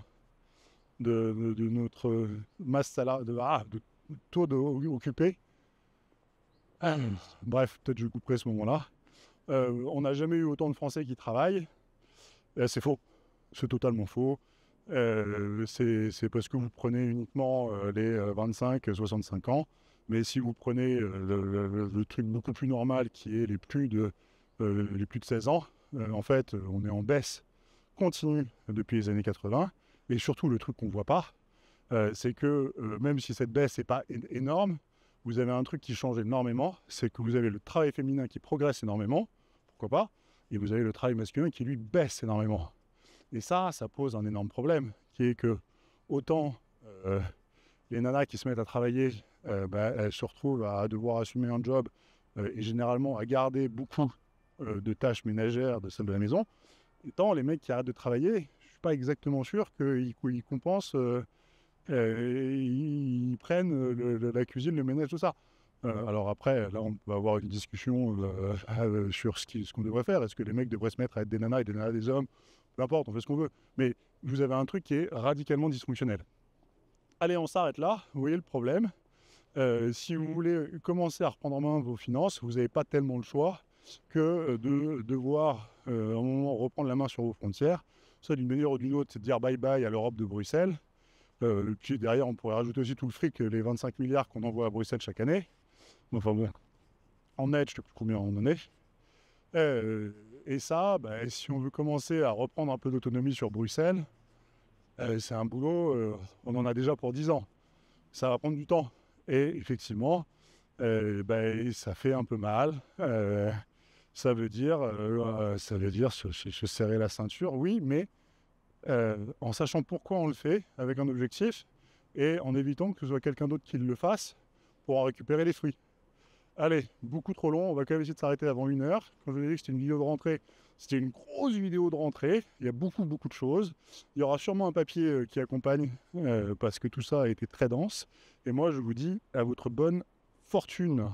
de, notre masse salariale, de, ah, de taux occupé. bref, peut-être je couperai ce moment-là. Euh, on n'a jamais eu autant de Français qui travaillent. c'est faux. C'est totalement faux. Euh, c'est parce que vous prenez uniquement euh, les 25-65 ans. Mais si vous prenez le, le, truc beaucoup plus normal qui est les plus de, les plus de 16 ans, en fait, on est en baisse continue depuis les années 80. Mais surtout, le truc qu'on ne voit pas, euh, c'est que euh, même si cette baisse n'est pas énorme, vous avez un truc qui change énormément, c'est que vous avez le travail féminin qui progresse énormément, pourquoi pas, et vous avez le travail masculin qui lui baisse énormément. Et ça, ça pose un énorme problème, qui est que autant euh, les nanas qui se mettent à travailler, bah, elles se retrouvent à devoir assumer un job et généralement à garder beaucoup de tâches ménagères de celles de la maison, et tant les mecs qui arrêtent de travailler, pas exactement sûr qu'ils compensent, euh, euh, ils, prennent euh, la cuisine, le ménage, tout ça. Euh, alors après, là, on va avoir une discussion sur ce qu'on ce devrait faire. Est-ce que les mecs devraient se mettre à être des nanas et des nanas des hommes Peu importe, on fait ce qu'on veut. Mais vous avez un truc qui est radicalement dysfonctionnel. Allez, on s'arrête là. Vous voyez le problème. si vous mhm. voulez commencer à reprendre en main vos finances, vous n'avez pas tellement le choix que de devoir, à moment, reprendre la main sur vos frontières. Ça, d'une manière ou d'une autre, c'est de dire bye-bye à l'Europe de Bruxelles. Euh, derrière, on pourrait rajouter aussi tout le fric, les 25 milliards qu'on envoie à Bruxelles chaque année. Enfin bon, en net, je ne sais plus combien on en est. Euh, et ça, bah, si on veut commencer à reprendre un peu d'autonomie sur Bruxelles, euh, c'est un boulot, on en a déjà pour 10 ans. Ça va prendre du temps. Et effectivement, bah, ça fait un peu mal ça veut dire, euh, euh, ça veut dire se, serrer la ceinture, oui, mais euh, en sachant pourquoi on le fait, avec un objectif, et en évitant que ce soit quelqu'un d'autre qui le fasse pour en récupérer les fruits. Allez, beaucoup trop long, on va quand même essayer de s'arrêter avant une heure. Quand je vous ai dit que c'était une vidéo de rentrée, c'était une grosse vidéo de rentrée. Il y a beaucoup, beaucoup de choses. Il y aura sûrement un papier qui accompagne parce que tout ça a été très dense. Et moi, je vous dis à votre bonne fortune.